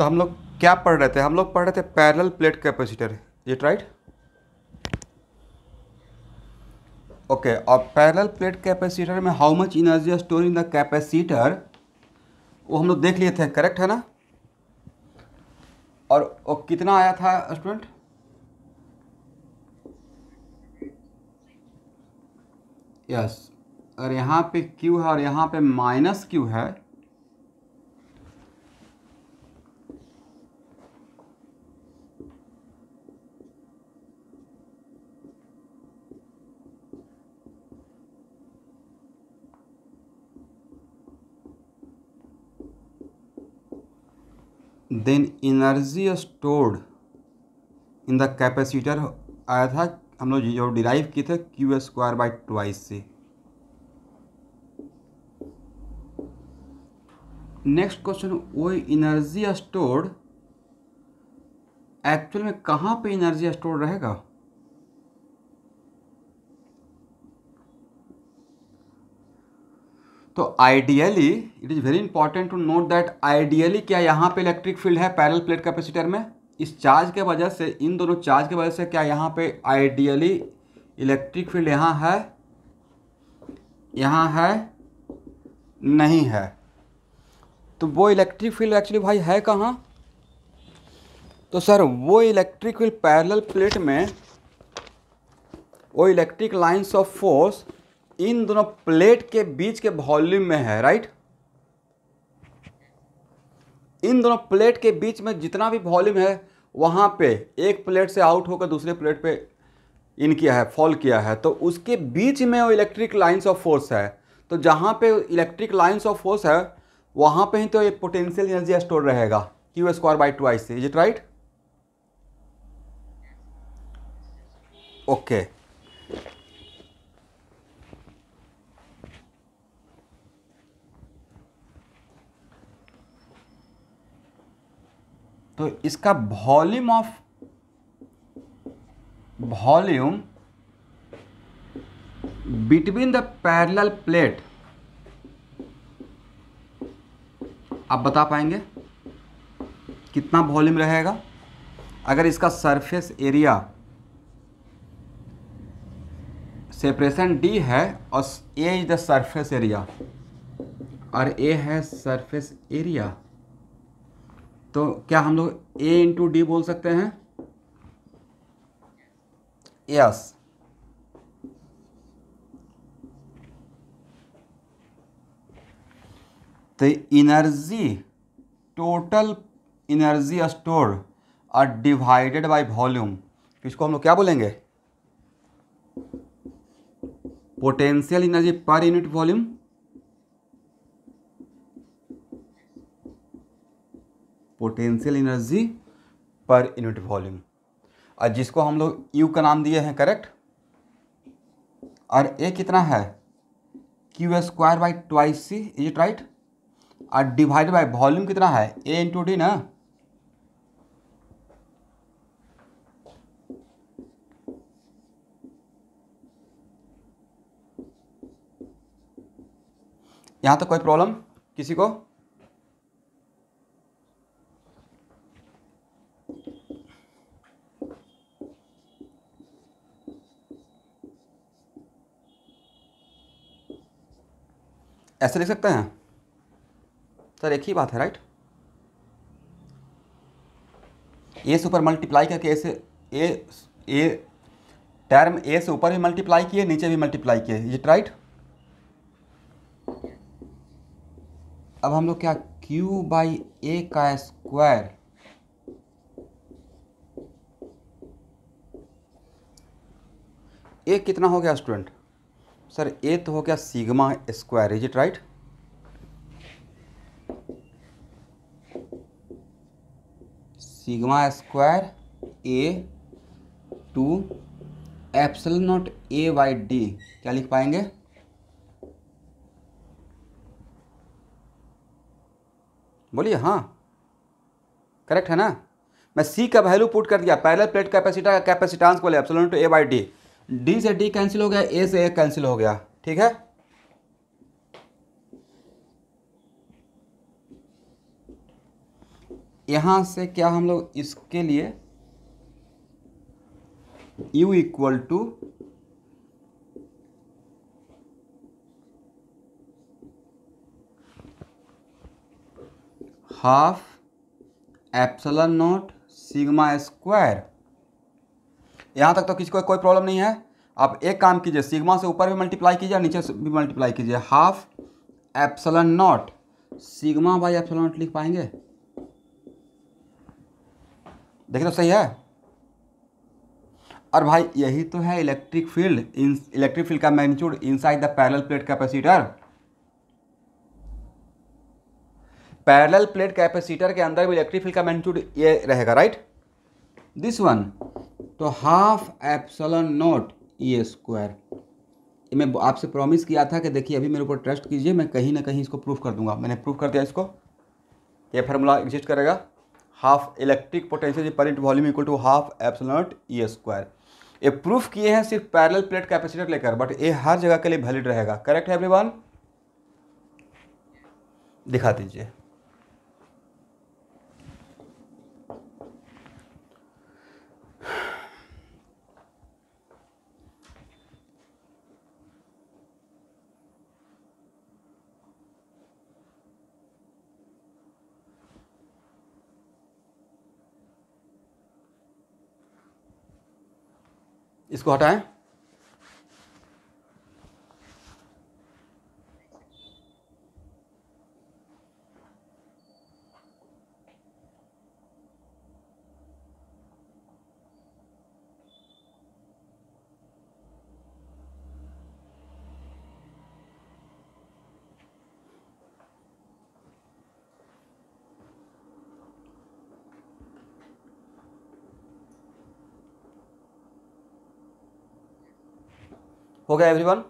तो हम लोग क्या पढ़ रहे थे हम लोग पढ़ रहे थे parallel plate capacitor it right okay और पैरल प्लेट कैपेसिटर में how much energy store in the capacitor वो हम लोग देख लिए थे करेक्ट है ना और वो कितना आया था स्टूडेंट यस yes. और यहाँ पे क्यू है और यहाँ पे माइनस क्यू है then energy stored in the capacitor आया था हम लोग जो डिराइव किए थे क्यू स्क्वायर बाई ट्वाइस से नेक्स्ट क्वेश्चन वो एनर्जी स्टोर्ड एक्चुअल में कहाँ पे एनर्जी स्टोर रहेगा तो ideally it is very important to note that ideally क्या यहाँ पे इलेक्ट्रिक फील्ड है पैरल प्लेट कैपेसिटर में इस चार्ज के वजह से इन दोनों चार्ज के वजह से क्या यहाँ पे आइडियली इलेक्ट्रिक फील्ड यहाँ है यहाँ है नहीं है तो वो इलेक्ट्रिक फील्ड एक्चुअली भाई है कहाँ तो सर वो इलेक्ट्रिक फील्ड पैरल प्लेट में वो इलेक्ट्रिक लाइन्स ऑफ फोर्स इन दोनों प्लेट के बीच के वॉल्यूम में है राइट इन दोनों प्लेट के बीच में जितना भी वॉल्यूम है वहां पे एक प्लेट से आउट होकर दूसरे प्लेट पे इन किया है फॉल किया है तो उसके बीच में वो इलेक्ट्रिक लाइन्स ऑफ फोर्स है तो जहां पे इलेक्ट्रिक लाइन्स ऑफ फोर्स है वहां पे ही तो ये पोटेंशियल एनर्जी स्टोर रहेगा Q square by two I C is it right okay तो इसका volume of volume between the parallel plate आप बता पाएंगे कितना वॉल्यूम रहेगा अगर इसका सरफेस एरिया सेपरेशन डी है और A is the surface area और ए है सरफेस एरिया तो क्या हम लोग ए इंटू डी बोल सकते हैं यस तो energy total energy store are divided by volume इसको हम लोग क्या बोलेंगे potential energy per unit volume potential energy per unit volume और जिसको हम लोग यू का नाम दिए हैं करेक्ट और ए कितना है Q square by twice C is it right और डिवाइड बाय वॉल्यूम कितना है ए इंटू डी ना यहाँ तक तो कोई प्रॉब्लम किसी को ऐसे लिख सकते हैं सर एक ही बात है राइट ए से ऊपर मल्टीप्लाई करके ए से ए ए टर्म ए से ऊपर भी मल्टीप्लाई किए नीचे भी मल्टीप्लाई किए ये राइट अब हम लोग क्या क्यू बाई ए का स्क्वायर ए कितना हो गया स्टूडेंट सर ए तो हो गया sigma square is it right sigma square A two epsilon naught A Y D क्या लिख पाएंगे बोलिए हाँ करेक्ट है ना मैं सी का वैल्यू पुट कर दिया पैरेलल प्लेट कैपेसिटर कैपेसिटांस को ले epsilon naught A Y D D से डी कैंसिल हो गया ए से ए कैंसिल हो गया ठीक है यहां से क्या हम लोग इसके लिए U equal to half epsilon naught sigma square यहाँ तक तो किसी को कोई प्रॉब्लम नहीं है आप एक काम कीजिए सिग्मा से ऊपर भी मल्टीप्लाई कीजिए नीचे से भी मल्टीप्लाई कीजिए half epsilon naught sigma by epsilon naught लिख पाएंगे देखिए तो सही है और भाई यही तो है इलेक्ट्रिक फील्ड इलेक्ट्रिक फील्ड का magnitude inside the parallel plate capacitor parallel plate capacitor के अंदर भी इलेक्ट्रिक फील्ड का मैग्नीट्यूड ये रहेगा राइट दिस वन तो half epsilon naught E square मैं आपसे प्रॉमिस किया था कि देखिए अभी मेरे ऊपर ट्रस्ट कीजिए मैं कहीं ना कहीं इसको प्रूफ कर दूंगा मैंने प्रूफ कर दिया इसको ये फार्मूला एग्जिस्ट करेगा half electric potential per unit volume equal to half epsilon naught E square ये प्रूफ किए हैं सिर्फ पैरल प्लेट कैपेसिटर लेकर बट ये हर जगह के लिए वैलिड रहेगा करेक्ट है एवरी दिखा दीजिए इसको हटाएं okay everyone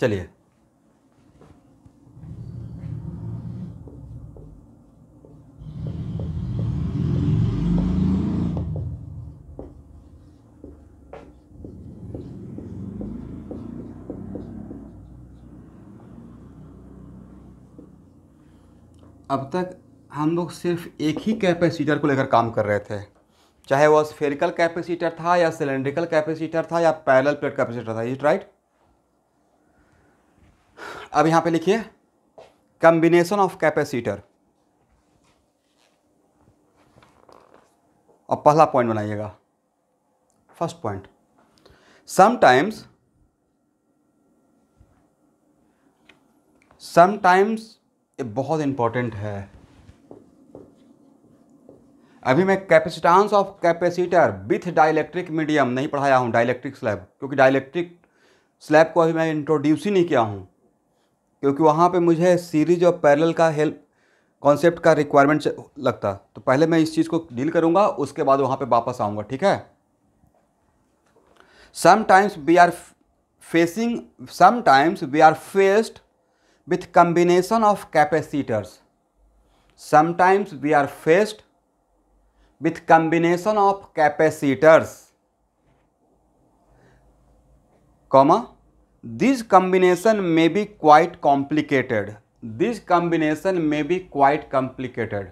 चलिए अब तक हम लोग सिर्फ एक ही कैपेसिटर को लेकर काम कर रहे थे चाहे वह स्फेरिकल कैपेसिटर था या सिलेंड्रिकल कैपेसिटर था या पैरेलल प्लेट कैपेसिटर था इज राइट अब यहां पे लिखिए कंबिनेशन ऑफ कैपेसिटर और पहला पॉइंट बनाइएगा फर्स्ट पॉइंट समटाइम्स समटाइम्स ये बहुत इंपॉर्टेंट है अभी मैं capacitance of capacitor with dielectric medium नहीं पढ़ाया हूं डाइलेक्ट्रिक स्लैब क्योंकि डाइलेक्ट्रिक स्लैब को अभी मैं इंट्रोड्यूस ही नहीं किया हूं क्योंकि वहाँ पे मुझे सीरीज और पैरेलल का हेल्प कॉन्सेप्ट का रिक्वायरमेंट लगता तो पहले मैं इस चीज़ को डील करूँगा उसके बाद वहाँ पे वापस आऊँगा ठीक है sometimes we are facing sometimes we are faced with combination of capacitors sometimes we are faced with combination of capacitors comma this combination may be quite complicated this combination may be quite complicated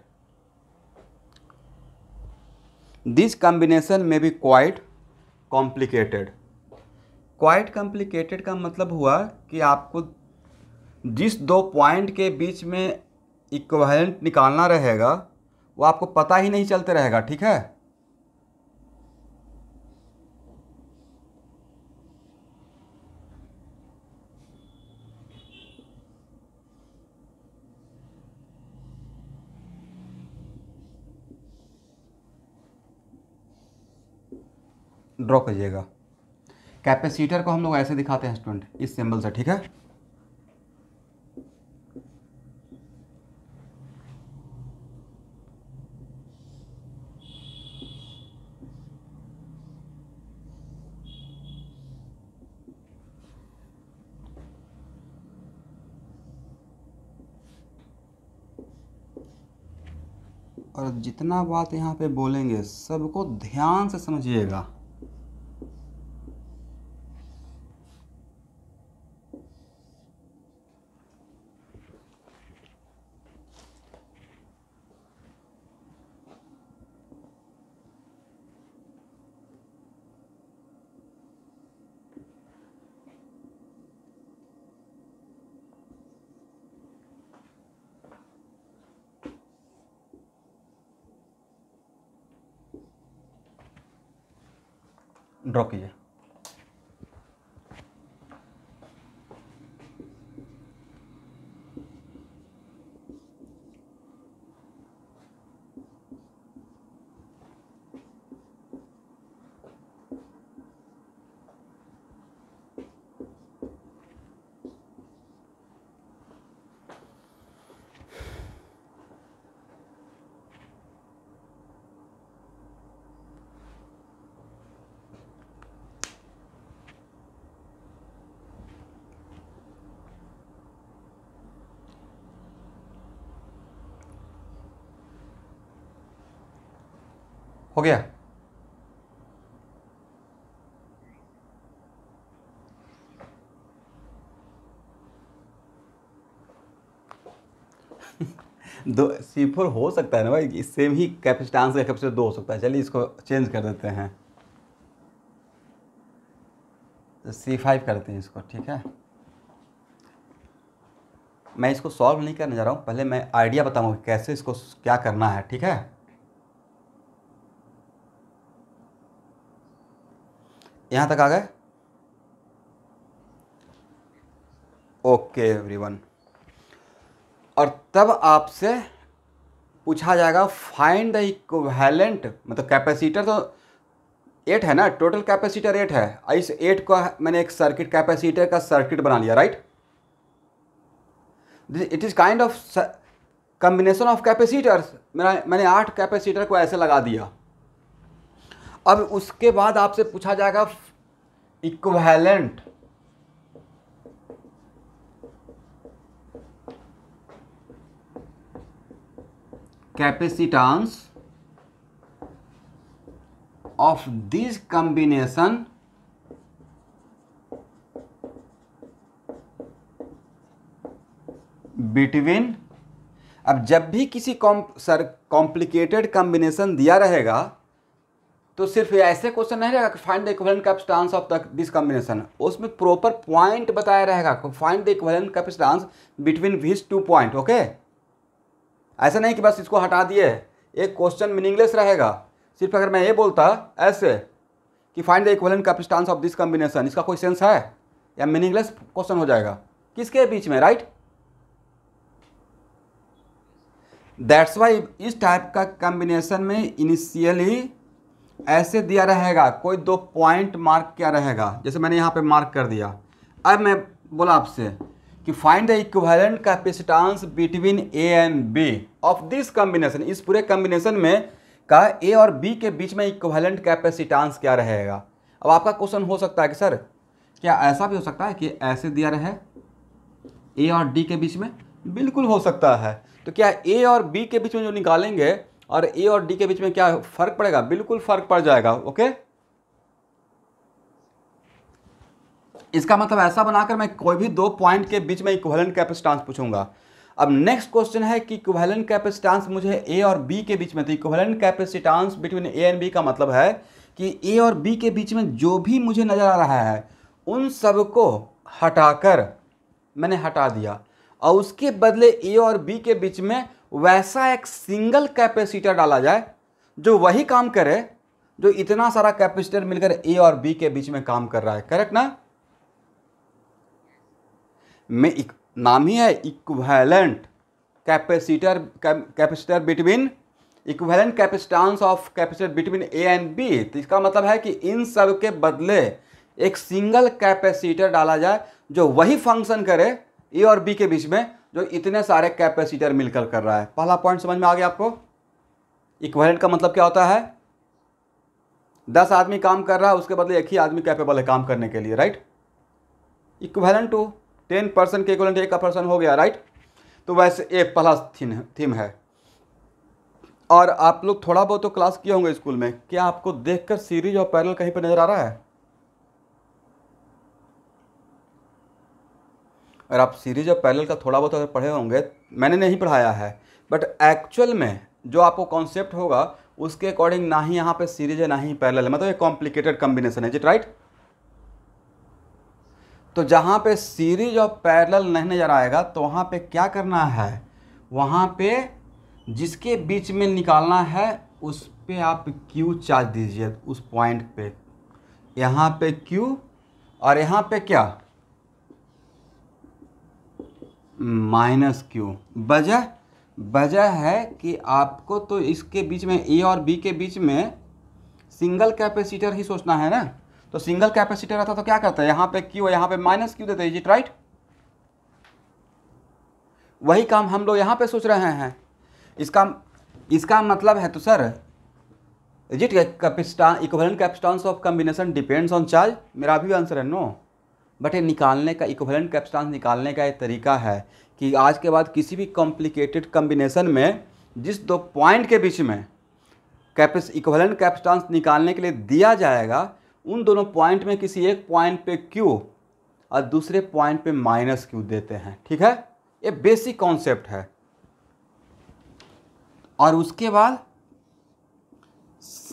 this combination may be quite complicated quite complicated का मतलब हुआ कि आपको जिस दो point के बीच में इक्वलेंट निकालना रहेगा वो आपको पता ही नहीं चलते रहेगा ठीक है ड्रॉ करिएगा कैपेसिटर को हम लोग ऐसे दिखाते हैं स्टूडेंट इस सिंबल से ठीक है और जितना बात यहाँ पे बोलेंगे सबको ध्यान से समझिएगा ड्रॉ कीजिए हो गया दो सी फोर हो सकता है ना भाई सेम ही कैपेसिटांस का कैपेसिटर दो हो सकता है चलिए इसको चेंज कर देते हैं सी फाइव करते हैं इसको ठीक है मैं इसको सॉल्व नहीं करने जा रहा हूँ पहले मैं आइडिया बताऊँगा कैसे इसको क्या करना है ठीक है यहाँ तक आ गए ओके एवरीवन और तब आपसे पूछा जाएगा फाइंड द इक्वेलेंट मतलब कैपेसिटर तो एट है ना टोटल कैपेसिटर एट है इस एट को मैंने एक सर्किट कैपेसिटर का सर्किट बना लिया right it is kind of combination of capacitors मेरा मैंने आठ कैपेसिटर को ऐसे लगा दिया अब उसके बाद आपसे पूछा जाएगा equivalent capacitance of this combination between अब जब भी किसी कॉम्प सर कॉम्प्लिकेटेड कॉम्बिनेशन दिया रहेगा तो सिर्फ ऐसे क्वेश्चन नहीं रहेगा कि find the equivalent capacitance of the this combination उसमें प्रॉपर पॉइंट बताया रहेगा find the equivalent capacitance between this two point okay ऐसा नहीं कि बस इसको हटा दिए एक क्वेश्चन मीनिंगलेस रहेगा सिर्फ अगर मैं ये बोलता ऐसे कि find the equivalent capacitance of this combination इसका कोई सेंस है या मीनिंगलेस क्वेश्चन हो जाएगा किसके बीच में राइट दैट्स वाई इस टाइप का कॉम्बिनेशन में इनिशियली ऐसे दिया रहेगा कोई दो पॉइंट मार्क क्या रहेगा जैसे मैंने यहाँ पे मार्क कर दिया अब मैं बोला आपसे कि find the equivalent capacitance between A and B of this combination इस पूरे कम्बिनेशन में का ए और बी के बीच में इक्वेलेंट कैपेसिटांस क्या रहेगा अब आपका क्वेश्चन हो सकता है कि सर क्या ऐसा भी हो सकता है कि ऐसे दिया रहे ए और डी के बीच में बिल्कुल हो सकता है तो क्या ए और बी के बीच में जो निकालेंगे और ए और डी के बीच में क्या फ़र्क पड़ेगा बिल्कुल फ़र्क पड़ जाएगा ओके इसका मतलब ऐसा बनाकर मैं कोई भी दो पॉइंट के बीच में इक्वेलेंट कैपेसिटेंस पूछूंगा अब नेक्स्ट क्वेश्चन है कि इक्वेलेंट कैपेसिटेंस मुझे ए और बी के बीच में तो equivalent capacitance between A and B का मतलब है कि ए और बी के बीच में जो भी मुझे नज़र आ रहा है उन सबको हटाकर मैंने हटा दिया और उसके बदले ए और बी के बीच में वैसा एक सिंगल कैपेसिटर डाला जाए जो वही काम करे जो इतना सारा कैपेसिटर मिलकर ए और बी के बीच में काम कर रहा है करेक्ट ना मैं एक नाम ही है equivalent capacitor capacitor between equivalent capacitance of capacitor between A and B तो इसका मतलब है कि इन सब के बदले एक सिंगल कैपेसिटर डाला जाए जो वही फंक्शन करे ए और बी के बीच में जो इतने सारे कैपेसिटर मिलकर कर रहा है पहला पॉइंट समझ में आ गया आपको इक्वेलेंट का मतलब क्या होता है दस आदमी काम कर रहा है उसके बदले एक ही आदमी कैपेबल है काम करने के लिए right equivalent to ten percent के इक्वलेंट एक का पर्सन हो गया राइट तो वैसे एक पहला थीम थीम है और आप लोग थोड़ा बहुत तो क्लास किए होंगे स्कूल में क्या आपको देखकर सीरीज और पैरल कहीं पर नज़र आ रहा है अगर आप सीरीज और पैरल का थोड़ा बहुत अगर पढ़े होंगे मैंने नहीं पढ़ाया है बट एक्चुअल में जो आपको कॉन्सेप्ट होगा उसके अकॉर्डिंग ना ही यहाँ पे सीरीज है ना ही पैरल है मतलब ये कॉम्प्लिकेटेड कॉम्बिनेशन है जी राइट तो जहाँ पे सीरीज और पैरल नहीं नज़र आएगा तो वहाँ पे क्या करना है वहाँ पे जिसके बीच में निकालना है उस पर आप क्यू चार्ज दीजिए उस पॉइंट पे यहाँ पे क्यू और यहाँ पे क्या माइनस क्यू वजह वजह है कि आपको तो इसके बीच में ए और बी के बीच में सिंगल कैपेसिटर ही सोचना है ना तो सिंगल कैपेसिटर रहता तो क्या करता है यहाँ पे क्यू यहाँ पे माइनस क्यू देते इज इट राइट वही काम हम लोग यहाँ पे सोच रहे हैं इसका इसका मतलब है तो sir is it capacitor equivalent capacitance of combination depends on charge मेरा भी आंसर है नो no. बट ये निकालने का इक्वलेंट कैप्सटांस निकालने का एक तरीका है कि आज के बाद किसी भी कॉम्प्लिकेटेड कम्बिनेशन में जिस दो पॉइंट के बीच में कैपेस इक्वलेंट कैप्सटांस निकालने के लिए दिया जाएगा उन दोनों पॉइंट में किसी एक पॉइंट पे क्यू और दूसरे पॉइंट पे माइनस क्यू देते हैं ठीक है ये बेसिक कॉन्सेप्ट है और उसके बाद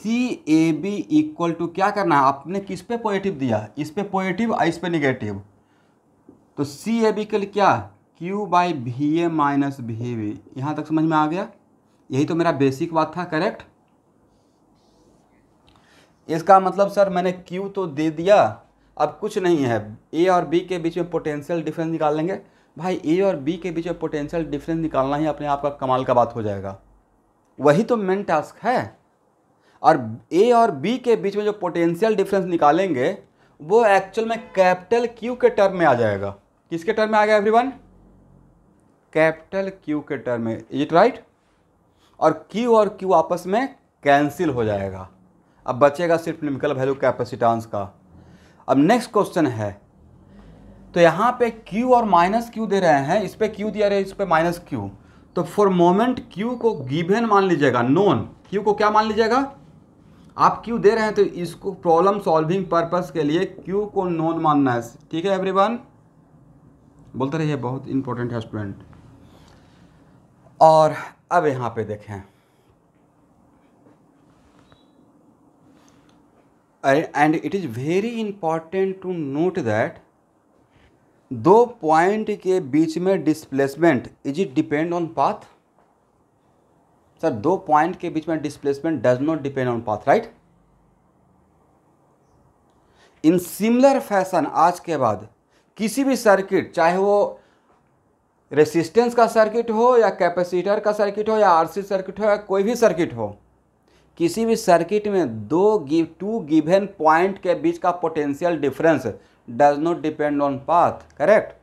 C A B equal to क्या करना है आपने किस पे पॉजिटिव दिया इस पे पॉजिटिव और इस पे निगेटिव तो सी ए बी के लिए क्या क्यू बाई भी ए माइनस भी बी यहाँ तक समझ में आ गया यही तो मेरा बेसिक बात था करेक्ट इसका मतलब सर मैंने क्यू तो दे दिया अब कुछ नहीं है ए और बी के बीच में पोटेंशियल डिफरेंस निकाल लेंगे भाई ए और बी के बीच में पोटेंशियल डिफरेंस निकालना ही अपने आप का कमाल का बात हो जाएगा वही तो मेन टास्क है और ए और बी के बीच में जो पोटेंशियल डिफरेंस निकालेंगे वो एक्चुअल में कैपिटल क्यू के टर्म में आ जाएगा किसके टर्म में आ गया एवरीवन कैपिटल क्यू के टर्म में इज इट राइट और क्यू और क्यू आपस में कैंसिल हो जाएगा अब बचेगा सिर्फ निमिकल वैल्यू कैपेसिटांस का अब नेक्स्ट क्वेश्चन है तो यहाँ पे Q और माइनस क्यू दे रहे हैं इस पर क्यू दिया रहे इस पर माइनस क्यू तो फॉर मोमेंट Q को गिवन मान लीजिएगा नोन Q को क्या मान लीजिएगा आप क्यों दे रहे हैं तो इसको प्रॉब्लम सॉल्विंग पर्पस के लिए क्यू को नॉन मानना है ठीक है एवरीवन बोलते रहिए बहुत इंपॉर्टेंट है स्टूडेंट और अब यहां पे देखें and it is very important to note that दो पॉइंट के बीच में displacement is it depend on path sir दो पॉइंट के बीच में displacement does not depend on path right in similar fashion आज के बाद किसी भी सर्किट चाहे वो रेसिस्टेंस का सर्किट हो या कैपेसिटर का सर्किट हो या आरसी सर्किट हो या कोई भी सर्किट हो किसी भी सर्किट में दो गिव टू गिवन पॉइंट के बीच का potential difference does not depend on path correct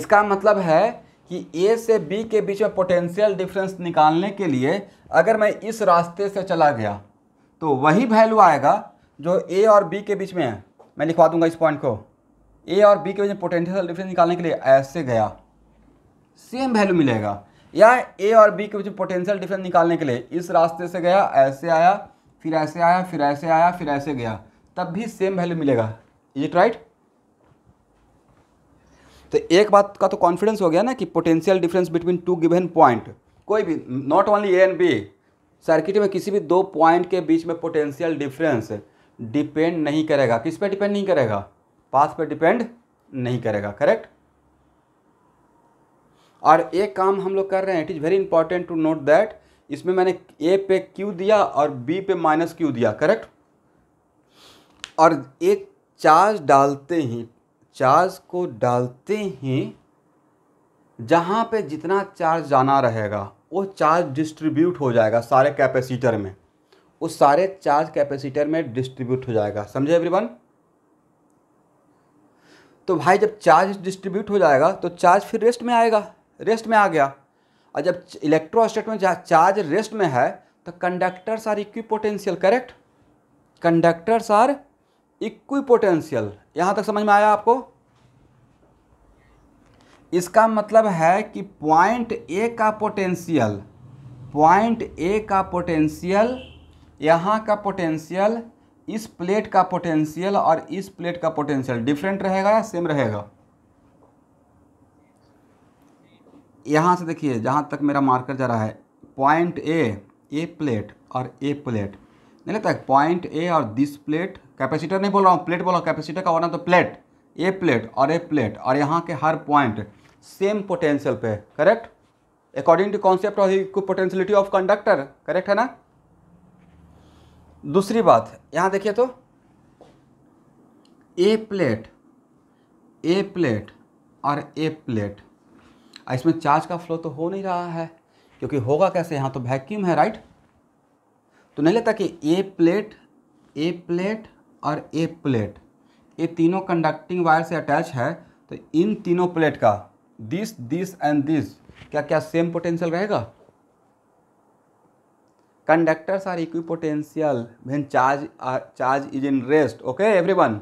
इसका मतलब है कि ए से बी के बीच में पोटेंशियल डिफरेंस निकालने के लिए अगर मैं इस रास्ते से चला गया तो वही वैल्यू आएगा जो ए और बी के बीच में है मैं लिखवा दूंगा इस पॉइंट को ए और बी के बीच में पोटेंशियल डिफरेंस निकालने के लिए ऐसे गया सेम वैल्यू मिलेगा या ए और बी के बीच में पोटेंशियल डिफरेंस निकालने के लिए इस रास्ते से गया ऐसे आया फिर ऐसे आया फिर ऐसे आया फिर ऐसे गया तब भी सेम वैल्यू मिलेगा इज इट राइट तो एक बात का तो कॉन्फिडेंस हो गया ना कि potential difference between two given point कोई भी not only A and B circuit में किसी भी दो पॉइंट के बीच में पोटेंशियल डिफरेंस डिपेंड नहीं करेगा किस पे डिपेंड नहीं करेगा पास पे डिपेंड नहीं करेगा करेक्ट और एक काम हम लोग कर रहे हैं it is very important to note that इसमें मैंने ए पे क्यू दिया और बी पे माइनस क्यू दिया करेक्ट और एक चार्ज डालते ही चार्ज को डालते ही जहाँ पे जितना चार्ज जाना रहेगा वो चार्ज डिस्ट्रीब्यूट हो जाएगा सारे कैपेसिटर में उस सारे चार्ज कैपेसिटर में डिस्ट्रीब्यूट हो जाएगा समझे एवरीवन तो भाई जब चार्ज डिस्ट्रीब्यूट हो जाएगा तो चार्ज फिर रेस्ट में आएगा रेस्ट में आ गया और जब इलेक्ट्रोस्टेट में चार्ज रेस्ट में है तो conductors are equipotential correct conductors are equipotential यहां तक समझ में आया आपको इसका मतलब है कि पॉइंट ए का पोटेंशियल पॉइंट ए का पोटेंशियल यहां का पोटेंशियल इस प्लेट का पोटेंशियल और इस प्लेट का पोटेंशियल डिफरेंट रहेगा या सेम रहेगा यहां से देखिए जहां तक मेरा मार्कर जा रहा है पॉइंट ए ए प्लेट और ए प्लेट नहीं लगता है पॉइंट ए और दिस प्लेट कैपेसिटर नहीं बोल रहा हूँ प्लेट बोल रहा हूँ कैपेसिटर का होना तो प्लेट ए प्लेट और ए प्लेट और यहाँ के हर पॉइंट सेम पोटेंशियल पे correct according to concept of potentiality of conductor correct है ना दूसरी बात यहाँ देखिए तो ए प्लेट ए प्लेट और ए प्लेट इसमें चार्ज का फ्लो तो हो नहीं रहा है क्योंकि होगा कैसे यहाँ तो वैक्यूम है राइट तो नहीं लगता कि ए प्लेट ए प्लेट और ए प्लेट ये तीनों कंडक्टिंग वायर से अटैच है तो इन तीनों प्लेट का दिस दिस एंड दिस क्या क्या सेम पोटेंशियल रहेगा conductors are equipotential when charge charge is in rest okay okay everyone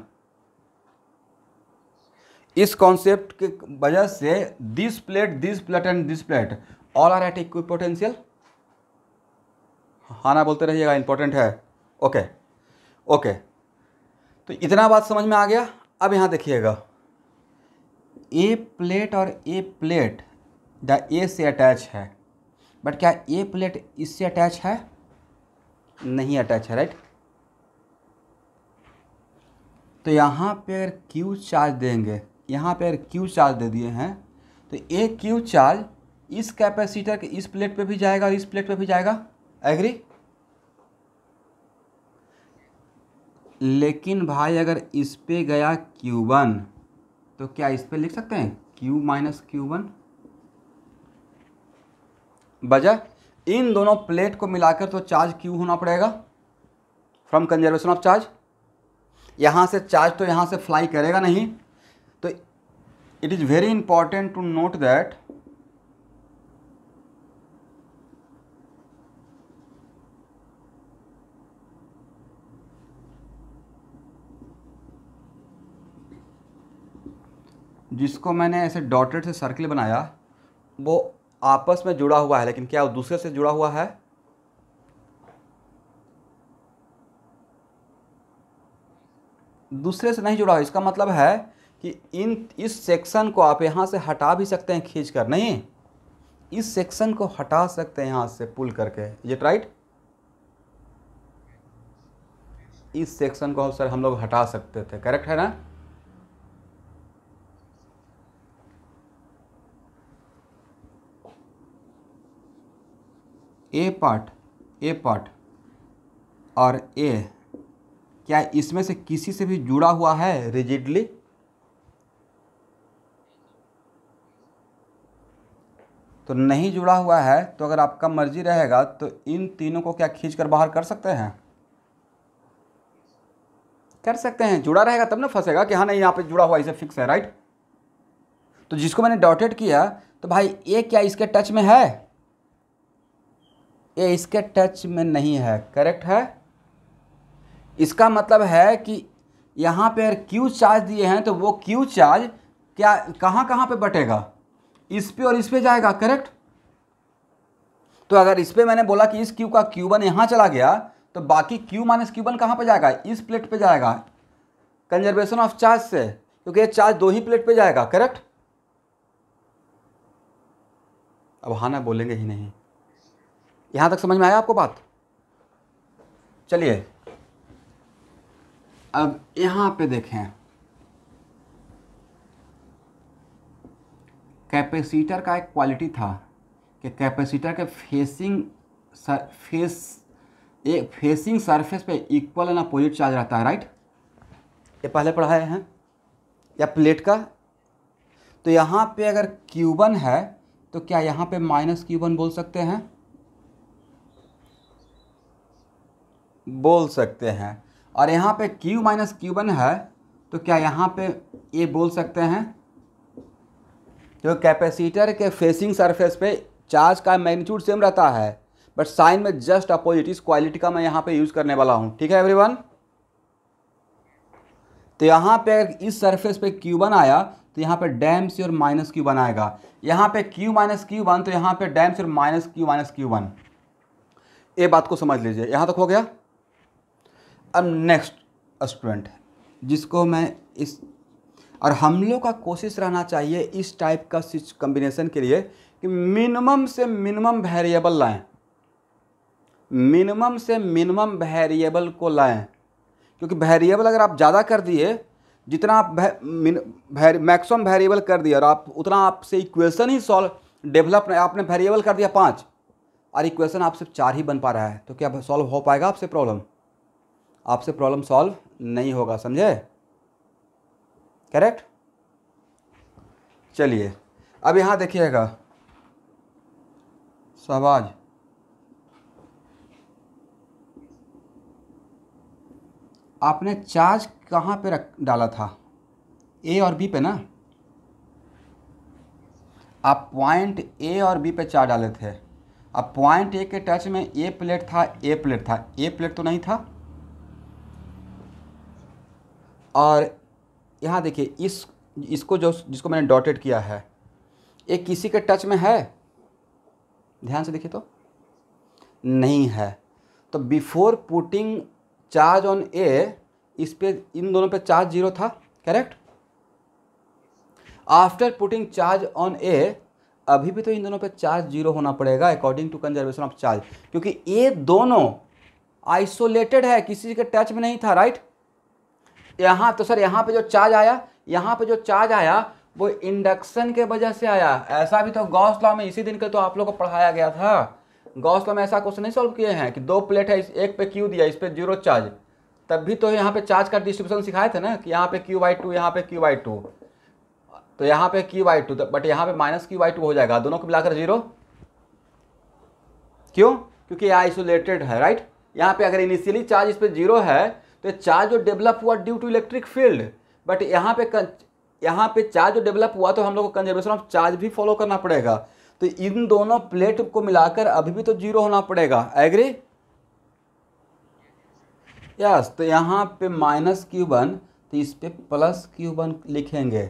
इस कॉन्सेप्ट के वजह से this plate this plate and this plate all are at equipotential हाँ ना बोलते रहिएगा इंपॉर्टेंट है ओके okay. Okay okay. तो इतना बात समझ में आ गया अब यहाँ देखिएगा ए प्लेट और ए प्लेट द ए से अटैच है बट क्या ए प्लेट इससे अटैच है नहीं अटैच है राइट तो यहाँ पे अगर क्यू चार्ज देंगे यहाँ पे अगर क्यू चार्ज दे दिए हैं तो ए क्यू चार्ज इस कैपेसिटर के इस प्लेट पे भी जाएगा और इस प्लेट पे भी जाएगा एग्री लेकिन भाई अगर इस पर गया क्यू वन तो क्या इस पर लिख सकते हैं क्यू माइनस क्यू वन बजा इन दोनों प्लेट को मिलाकर तो चार्ज क्यू होना पड़ेगा फ्रॉम कंजर्वेशन ऑफ चार्ज यहाँ से चार्ज तो यहाँ से फ्लाई करेगा नहीं तो it is very important to note that जिसको मैंने ऐसे डॉटेड से सर्किल बनाया वो आपस में जुड़ा हुआ है लेकिन क्या वो दूसरे से जुड़ा हुआ है दूसरे से नहीं जुड़ा हुआ इसका मतलब है कि इन इस सेक्शन को आप यहाँ से हटा भी सकते हैं खींच कर नहीं इस सेक्शन को हटा सकते हैं यहाँ से पुल करके ये राइट इस सेक्शन को सर हम लोग हटा सकते थे करेक्ट है ना ए पार्ट ए पार्ट और ए क्या इसमें से किसी से भी जुड़ा हुआ है रिजिडली तो नहीं जुड़ा हुआ है तो अगर आपका मर्जी रहेगा तो इन तीनों को क्या खींच कर बाहर कर सकते हैं कर सकते हैं जुड़ा रहेगा तब ना फंसेगा कि हाँ नहीं यहाँ पे जुड़ा हुआ इसे फिक्स है राइट तो जिसको मैंने डॉटेड किया तो भाई ए क्या इसके टच में है ये इसके टच में नहीं है करेक्ट है इसका मतलब है कि यहाँ पर क्यू चार्ज दिए हैं तो वो क्यू चार्ज क्या कहाँ कहाँ पे बटेगा इस पे और इस पे जाएगा करेक्ट तो अगर इस पे मैंने बोला कि इस क्यू का क्यू वन यहाँ चला गया तो बाकी क्यू माइनस क्यू वन कहाँ पर जाएगा इस प्लेट पे जाएगा कंजर्वेशन ऑफ चार्ज से क्योंकि ये चार्ज दो ही प्लेट पे जाएगा करेक्ट अब हाँ ना बोलेंगे ही नहीं यहाँ तक समझ में आया आपको बात चलिए अब यहाँ पे देखें कैपेसिटर का एक क्वालिटी था कि कैपेसिटर के फेसिंग सर, फेस एक फेसिंग सरफेस पे इक्वल एंड अपोजिट चार्ज रहता है राइट ये पहले पढ़ाए हैं या प्लेट का तो यहाँ पे अगर क्यूबन है तो क्या यहाँ पे माइनस क्यूबन बोल सकते हैं बोल सकते हैं और यहाँ पे q माइनस क्यू वन है तो क्या यहाँ पे ये बोल सकते हैं तो कैपेसिटर के फेसिंग सरफेस पे चार्ज का मैग्नीट्यूड सेम रहता है बट साइन में जस्ट अपोजिट इस क्वालिटी का मैं यहाँ पे यूज़ करने वाला हूँ ठीक है एवरीवन तो यहाँ पे इस सरफेस पे क्यू वन आया तो यहाँ पे डैम से और माइनस क्यू वन आएगा यहाँ पे क्यू माइनस क्यू वन तो यहाँ पे डैम से और minus Q minus Q one ये बात को समझ लीजिए यहाँ तक हो गया अब नेक्स्ट स्टूडेंट है जिसको मैं इस और हम लोग का कोशिश रहना चाहिए इस टाइप का कम्बिनेशन के लिए कि मिनिमम से मिनिमम वेरिएबल लाएं मिनिमम से मिनिमम वेरिएबल को लाएं क्योंकि वेरिएबल अगर आप ज़्यादा कर दिए जितना आप मैक्सिमम वेरिएबल कर दिए और आप उतना आपसे इक्वेशन ही सॉल्व डेवलप आपने वेरिएबल कर दिया पाँच और इक्वेशन आपसे चार ही बन पा रहा है तो क्या सॉल्व हो पाएगा आपसे प्रॉब्लम आपसे प्रॉब्लम सॉल्व नहीं होगा समझे करेक्ट चलिए अब यहाँ देखिएगा शहबाज आपने चार्ज कहाँ पे रख डाला था ए और बी पे ना आप पॉइंट ए और बी पे चार्ज डाले थे अब पॉइंट ए के टच में ए प्लेट था ए प्लेट था ए प्लेट तो नहीं था और यहाँ देखिए इस इसको जो जिसको मैंने डॉटेड किया है ये किसी के टच में है ध्यान से देखिए तो नहीं है तो before putting charge on A इस पे इन दोनों पे चार्ज जीरो था correct after putting charge on A अभी भी तो इन दोनों पे चार्ज जीरो होना पड़ेगा according to conservation of charge क्योंकि ये दोनों आइसोलेटेड है किसी के टच में नहीं था राइट right? यहाँ तो सर यहाँ पे जो चार्ज आया यहाँ पे जो चार्ज आया वो इंडक्शन के वजह से आया ऐसा भी तो गौस लॉ में इसी दिन के तो आप लोग को पढ़ाया गया था गौस लॉ में ऐसा क्वेश्चन नहीं सॉल्व किए हैं कि दो प्लेट है इस एक पे क्यू दिया इस पर जीरो चार्ज तब भी तो यहाँ पे चार्ज का डिस्ट्रीब्यूशन सिखाए थे ना कि यहाँ पे क्यू बाई टू यहाँ पे क्यू बाई टू तो यहाँ पे क्यू बाई टू बट यहाँ पे माइनस क्यू बाई टू हो जाएगा दोनों को मिलाकर जीरो क्यों क्योंकि यह आइसोलेटेड है राइट यहाँ पे अगर इनिशियली चार्ज इस पर जीरो है तो चार्ज जो डेवलप हुआ due to electric field but यहाँ पे यहाँ पे चार्ज जो डेवलप हुआ तो हम लोग को कंजर्वेशन ऑफ चार्ज भी फॉलो करना पड़ेगा तो इन दोनों प्लेट को मिलाकर अभी भी तो जीरो होना पड़ेगा एग्री यस yes, तो यहाँ पे माइनस क्यू वन तो इस पर प्लस क्यू वन लिखेंगे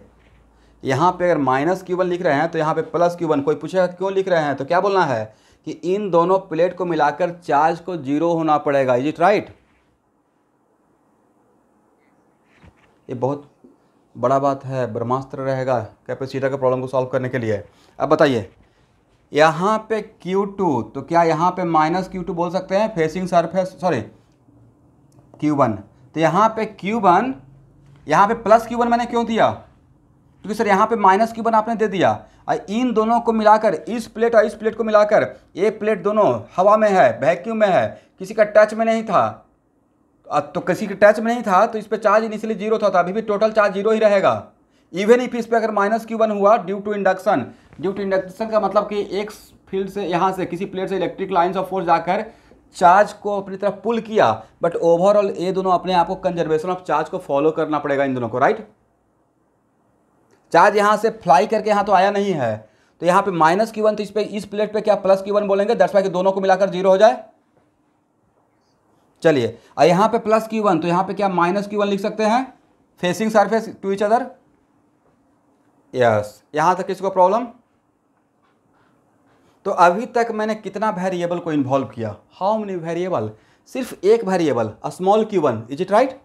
यहाँ पे अगर माइनस क्यू वन लिख रहे हैं तो यहाँ पे प्लस क्यू वन कोई पूछेगा क्यों लिख रहे हैं तो क्या बोलना है कि इन दोनों प्लेट को मिलाकर चार्ज को जीरो होना पड़ेगा इज इट राइट ये बहुत बड़ा बात है ब्रह्मास्त्र रहेगा कैपेसिटर का प्रॉब्लम को सॉल्व करने के लिए अब बताइए यहाँ पे Q2 तो क्या यहाँ पे माइनस क्यू बोल सकते हैं फेसिंग सरफेस सॉरी Q1 तो यहाँ पे Q1 यहाँ पे प्लस Q1 मैंने क्यों दिया क्योंकि सर यहाँ पे माइनस Q1 आपने दे दिया और इन दोनों को मिलाकर इस प्लेट और इस प्लेट को मिलाकर ये प्लेट दोनों हवा में है वैक्यूम में है किसी का टच में नहीं था तो किसी के टच में नहीं था तो इस पर चार्ज इनिशियली जीरो था, तो अभी भी टोटल चार्ज जीरो ही रहेगा इवन इफ इस पर अगर माइनस क्यू वन हुआ due to induction due to induction का मतलब कि एक फील्ड से यहाँ से किसी प्लेट से इलेक्ट्रिक लाइन्स ऑफ फोर्स जाकर चार्ज को अपनी तरफ पुल किया बट ओवरऑल ये दोनों अपने आप को कंजर्वेशन ऑफ चार्ज को फॉलो करना पड़ेगा इन दोनों को राइट चार्ज यहाँ से फ्लाई करके यहाँ तो आया नहीं है तो यहाँ पे माइनस की वन तो इस पर इस प्लेट पे क्या प्लस की वन बोलेंगे दस वाई के दोनों को मिलाकर जीरो हो जाए चलिए और यहाँ पे प्लस क्यू वन तो यहाँ पे क्या माइनस क्यू वन लिख सकते हैं facing surface to each other yes यहाँ तक किसको प्रॉब्लम तो अभी तक मैंने कितना वेरिएबल को इन्वॉल्व किया हाउ मेनी वेरिएबल सिर्फ एक variable small Q one is it right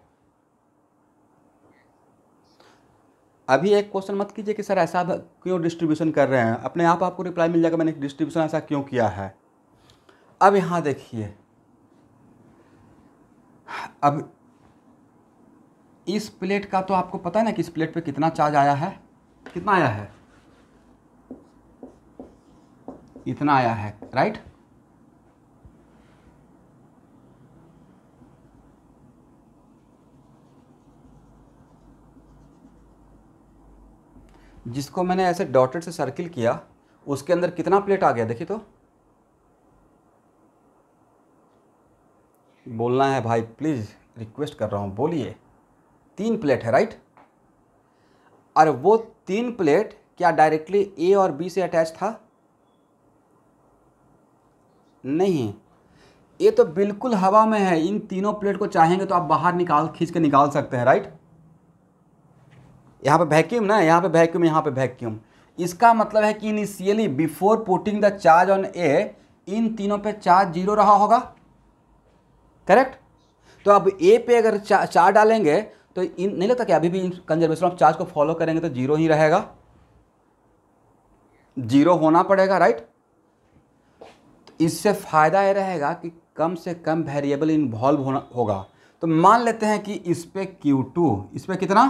अभी एक क्वेश्चन मत कीजिए कि सर ऐसा क्यों डिस्ट्रीब्यूशन कर रहे हैं अपने आप आपको रिप्लाई मिल जाएगा मैंने डिस्ट्रीब्यूशन ऐसा क्यों किया है अब यहाँ देखिए अब इस प्लेट का तो आपको पता है ना कि इस प्लेट पे कितना चार्ज आया है कितना आया है इतना आया है राइट जिसको मैंने ऐसे डॉटेड से सर्किल किया उसके अंदर कितना प्लेट आ गया देखिए तो बोलना है भाई प्लीज़ रिक्वेस्ट कर रहा हूँ बोलिए तीन प्लेट है राइट और वो तीन प्लेट क्या डायरेक्टली ए और बी से अटैच था नहीं ये तो बिल्कुल हवा में है इन तीनों प्लेट को चाहेंगे तो आप बाहर निकाल खींच के निकाल सकते हैं राइट यहाँ पे वैक्यूम ना यहाँ पे वैक्यूम यहाँ पे वैक्यूम इसका मतलब है कि initially before putting the charge on A इन तीनों पे चार्ज जीरो रहा होगा करेक्ट तो अब ए पे अगर चा, चार डालेंगे तो इन नहीं लगता कि अभी भी कंजर्वेशन ऑफ चार्ज को फॉलो करेंगे तो जीरो ही रहेगा जीरो होना पड़ेगा राइट तो इससे फ़ायदा यह रहेगा कि कम से कम वेरिएबल इन्वॉल्व होना होगा तो मान लेते हैं कि इस पर क्यू टू इस पर कितना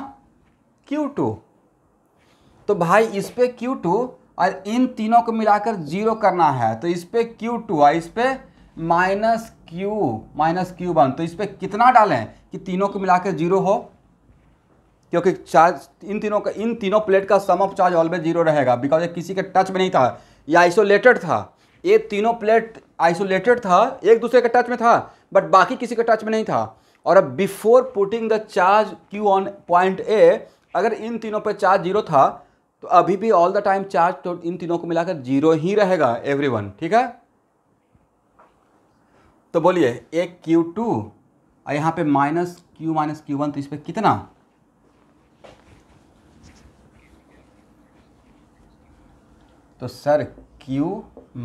क्यू टू तो भाई इस पर क्यू टू और इन तीनों को मिलाकर जीरो करना है तो इस पर क्यू टू और इस पर minus Q minus Q one तो इस पर कितना डालें कि तीनों को मिला जीरो हो क्योंकि चार्ज इन तीनों का इन तीनों प्लेट का sum of charge always zero रहेगा बिकॉज ये किसी के टच में नहीं था ये आइसोलेटेड था ये तीनों प्लेट आइसोलेटेड था एक दूसरे के टच में था बट बाकी किसी के टच में नहीं था और अब before putting the charge Q on point A अगर इन तीनों पर चार्ज जीरो था तो अभी भी ऑल द टाइम चार्ज तो इन तीनों को मिलाकर जीरो ही रहेगा वन ठीक है तो बोलिए एक क्यू टू और यहाँ पे minus Q minus Q one तो इस पर कितना तो sir Q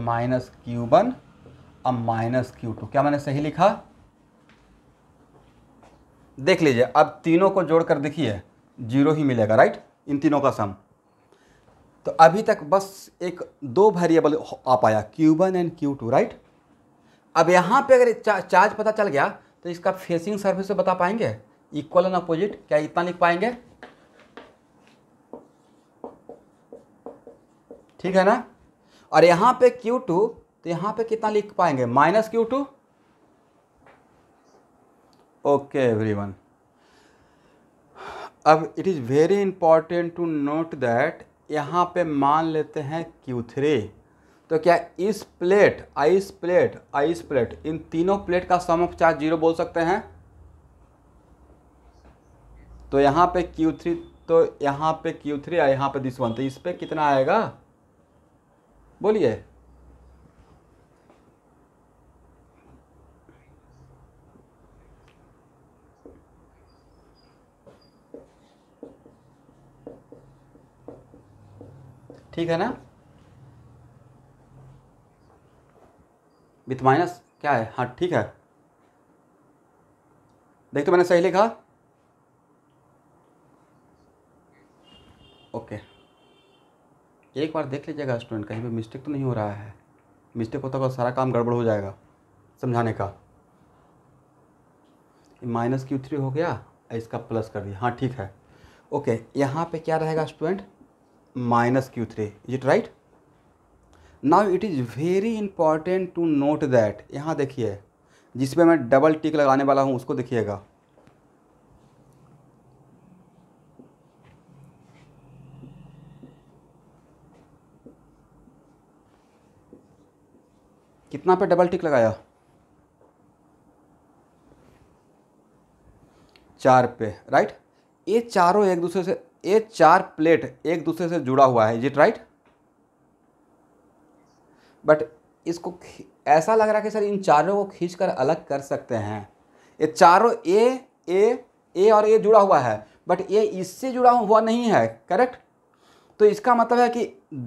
minus Q one और माइनस क्यू टू क्या मैंने सही लिखा देख लीजिए अब तीनों को जोड़कर देखिए जीरो ही मिलेगा राइट इन तीनों का सम तो अभी तक बस एक दो वेरिएबल आ पाया Q1 एंड Q2 राइट अब यहाँ पे अगर चार्ज पता चल गया तो इसका फेसिंग सर्फेस बता पाएंगे इक्वल एंड अपोजिट क्या इतना लिख पाएंगे ठीक है ना और यहाँ पे Q2 तो यहाँ पे कितना लिख पाएंगे minus Q two okay every अब it is very important to note that यहाँ पे मान लेते हैं Q3 तो क्या इस प्लेट आइस प्लेट आइस प्लेट इन तीनों प्लेट का सम ऑफ चार्ज जीरो बोल सकते हैं तो यहाँ पे क्यू थ्री तो यहाँ पे क्यू थ्री और यहाँ पर दिस वन तो इस पर कितना आएगा बोलिए ठीक है ना विथ माइनस क्या है हाँ ठीक है देख तो मैंने सही लिखा ओके एक बार देख लीजिएगा स्टूडेंट कहीं पे मिस्टेक तो नहीं हो रहा है मिस्टेक होता तो सारा काम गड़बड़ हो जाएगा समझाने का माइनस क्यू थ्री हो गया इसका प्लस कर दिया हाँ ठीक है ओके यहाँ पे क्या रहेगा student minus Q three is it right now it is very important to note that यहाँ देखिए जिस पे मैं डबल टिक लगाने वाला हूँ उसको देखिएगा कितना पे डबल टिक लगाया चार पे राइट ये चारों एक दूसरे से ये चार प्लेट एक दूसरे से जुड़ा हुआ है इज इट राइट बट इसको ऐसा लग रहा है कि सर इन चारों को खींच कर अलग कर सकते हैं ये चारों ए ए ए और ए जुड़ा हुआ है बट ए इससे जुड़ा हुआ नहीं है करेक्ट तो इसका मतलब है कि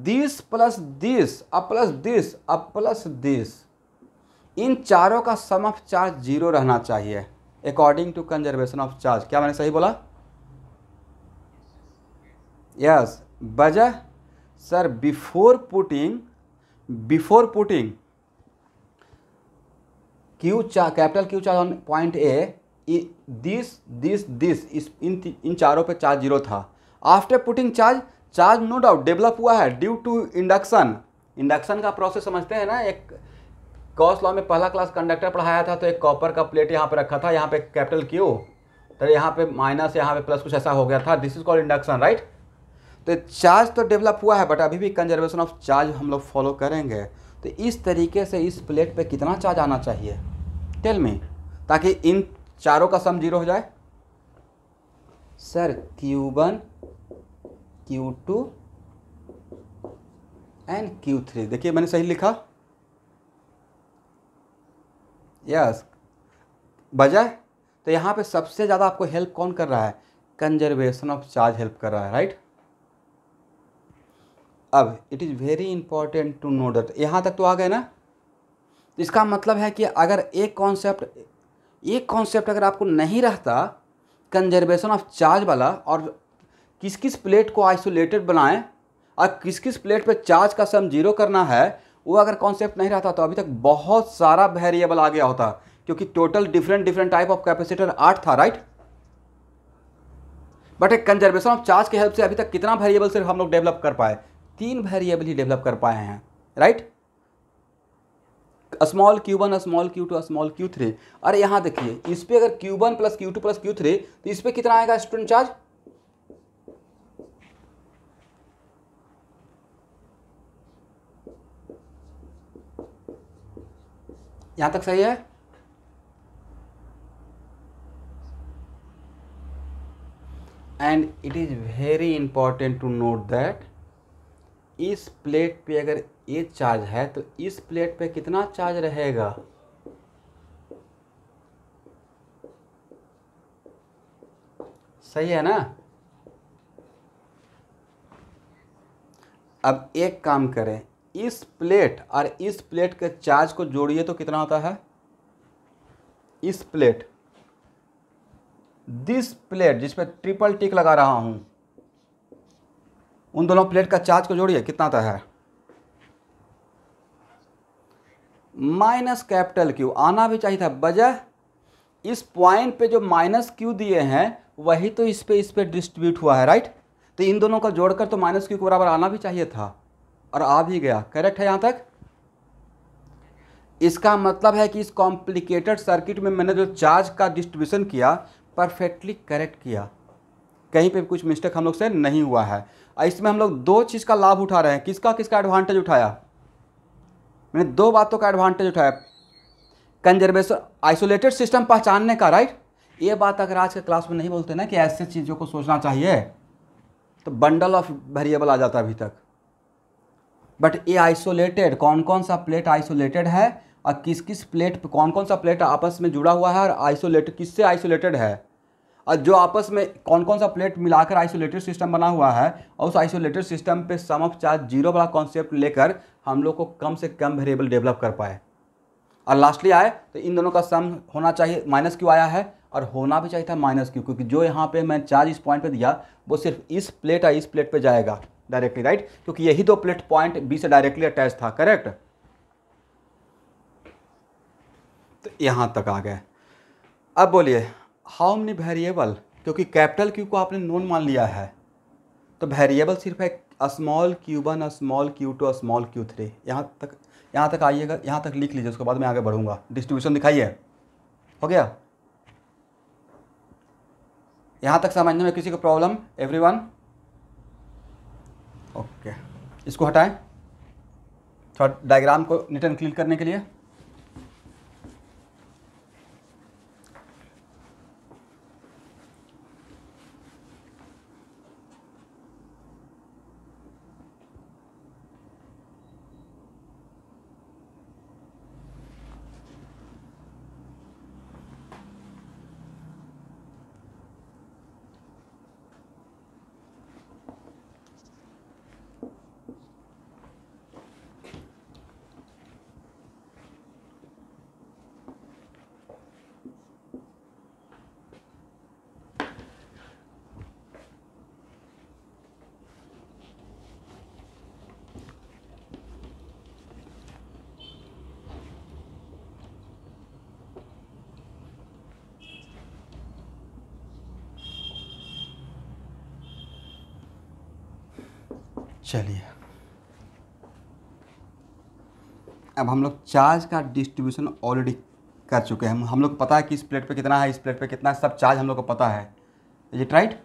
दिस प्लस दिस अब प्लस दिस अब प्लस दिस इन चारों का सम ऑफ चार्ज जीरो रहना चाहिए according to conservation of charge क्या मैंने सही बोला यस yes, वजह sir before putting before putting Q चार कैपिटल क्यू चार on point A this this this इस इन इन चारों पे चार्ज जीरो था after putting charge charge no doubt develop हुआ है ड्यू टू इंडक्शन इंडक्शन का प्रोसेस समझते हैं ना एक कॉस लॉ में पहला क्लास कंडक्टर पढ़ाया था तो एक कॉपर का प्लेट यहाँ पे रखा था यहाँ पे कैपिटल क्यू तो यहाँ पे माइनस यहाँ पे प्लस कुछ ऐसा हो गया था this is called induction right तो चार्ज तो डेवलप हुआ है बट अभी भी कंजर्वेशन ऑफ चार्ज हम लोग फॉलो करेंगे तो इस तरीके से इस प्लेट पे कितना चार्ज आना चाहिए टेल मी ताकि इन चारों का सम जीरो हो जाए sir Q one Q two and Q three देखिए मैंने सही लिखा यस बजाय तो यहाँ पे सबसे ज़्यादा आपको हेल्प कौन कर रहा है कंजर्वेशन ऑफ चार्ज हेल्प कर रहा है राइट right? अब it is very important to note that यहाँ तक तो आ गए ना इसका मतलब है कि अगर एक कॉन्सेप्ट एक कॉन्सेप्ट अगर आपको नहीं रहता कंजर्वेशन ऑफ चार्ज वाला और किस किस प्लेट को आइसोलेटेड बनाएं और किस किस प्लेट पे चार्ज का सम जीरो करना है वो अगर कॉन्सेप्ट नहीं रहता तो अभी तक बहुत सारा वेरिएबल आ गया होता क्योंकि total different different type of capacitor आठ था राइट बट एक कंजर्वेशन ऑफ चार्ज के हेल्प से अभी तक कितना वेरिएबल सिर्फ हम लोग डेवलप कर पाए तीन वेरिएबल ही डेवलप कर पाए हैं right small Q one small Q two small Q three अरे यहां देखिए इस पर अगर Q one plus Q two plus Q three तो इस पर कितना आएगा स्टूडेंट चार्ज यहां तक सही है and it is very important to note that इस प्लेट पे अगर ये चार्ज है तो इस प्लेट पे कितना चार्ज रहेगा सही है ना अब एक काम करें इस प्लेट और इस प्लेट के चार्ज को जोड़िए तो कितना होता है इस प्लेट दिस प्लेट जिस पर ट्रिपल टिक लगा रहा हूं उन दोनों प्लेट का चार्ज को जोड़िए कितना आता है माइनस कैपिटल क्यू आना भी चाहिए था वजह इस पॉइंट पे जो माइनस क्यू दिए हैं वही तो इस पे इस पे डिस्ट्रीब्यूट हुआ है राइट तो इन दोनों को जोड़कर तो माइनस क्यू के बराबर आना भी चाहिए था और आ भी गया करेक्ट है यहां तक इसका मतलब है कि इस कॉम्प्लिकेटेड सर्किट में मैंने जो चार्ज का डिस्ट्रीब्यूशन किया परफेक्टली करेक्ट किया कहीं पे कुछ मिस्टेक हम लोग से नहीं हुआ है इसमें हम लोग दो चीज़ का लाभ उठा रहे हैं किसका किसका एडवांटेज उठाया मैंने दो बातों का एडवांटेज उठाया कंजर्वेशन आइसोलेटेड सिस्टम पहचानने का राइट ये बात अगर आज के क्लास में नहीं बोलते ना कि ऐसे चीज़ों को सोचना चाहिए तो बंडल ऑफ वेरिएबल आ जाता है अभी तक बट ये आइसोलेटेड कौन कौन सा प्लेट आइसोलेटेड है और किस किस प्लेट कौन कौन सा प्लेट आपस में जुड़ा हुआ है और आइसोलेटेड किससे आइसोलेटेड है और जो आपस में कौन कौन सा प्लेट मिलाकर आइसोलेटेड सिस्टम बना हुआ है और उस आइसोलेटेड सिस्टम पे सम ऑफ चार्ज जीरो वाला कॉन्सेप्ट लेकर हम लोग को कम से कम वेरिएबल डेवलप कर पाए और लास्टली आए तो इन दोनों का सम होना चाहिए माइनस क्यों आया है और होना भी चाहिए था माइनस क्यों क्योंकि जो यहाँ पर मैं चार्ज इस पॉइंट पर दिया वो सिर्फ इस प्लेट और इस प्लेट पर जाएगा डायरेक्टली राइट क्योंकि यही दो प्लेट पॉइंट बी से डायरेक्टली अटैच था करेक्ट तो यहाँ तक आ गए अब बोलिए हाउ मनी वेरिएबल क्योंकि कैपिटल क्यू को आपने नोन मान लिया है तो वेरिएबल सिर्फ है small Q one small Q two small Q three यहाँ तक यहाँ तक आइएगा यहाँ तक लिख लीजिए उसके बाद मैं आगे बढ़ूँगा डिस्ट्रीब्यूशन दिखाइए हो गया यहाँ तक समझने में किसी को प्रॉब्लम एवरी ओके इसको हटाएं थोड़ा डायग्राम को नीट एंड क्लीन करने के लिए चलिए अब हम लोग चार्ज का डिस्ट्रीब्यूशन ऑलरेडी कर चुके हैं हम लोग पता है कि इस प्लेट पे कितना है इस प्लेट पे कितना है सब चार्ज हम लोग को पता है इज इट राइट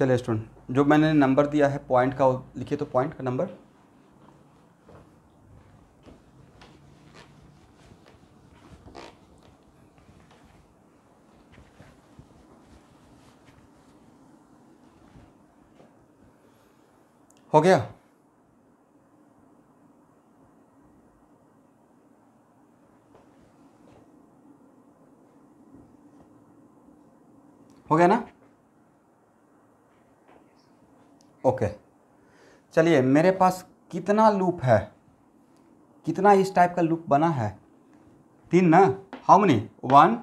चलिए स्टूडेंट जो मैंने नंबर दिया है पॉइंट का लिखिए तो पॉइंट का नंबर हो गया चलिए मेरे पास कितना लूप है कितना इस टाइप का लूप बना है तीन ना how many one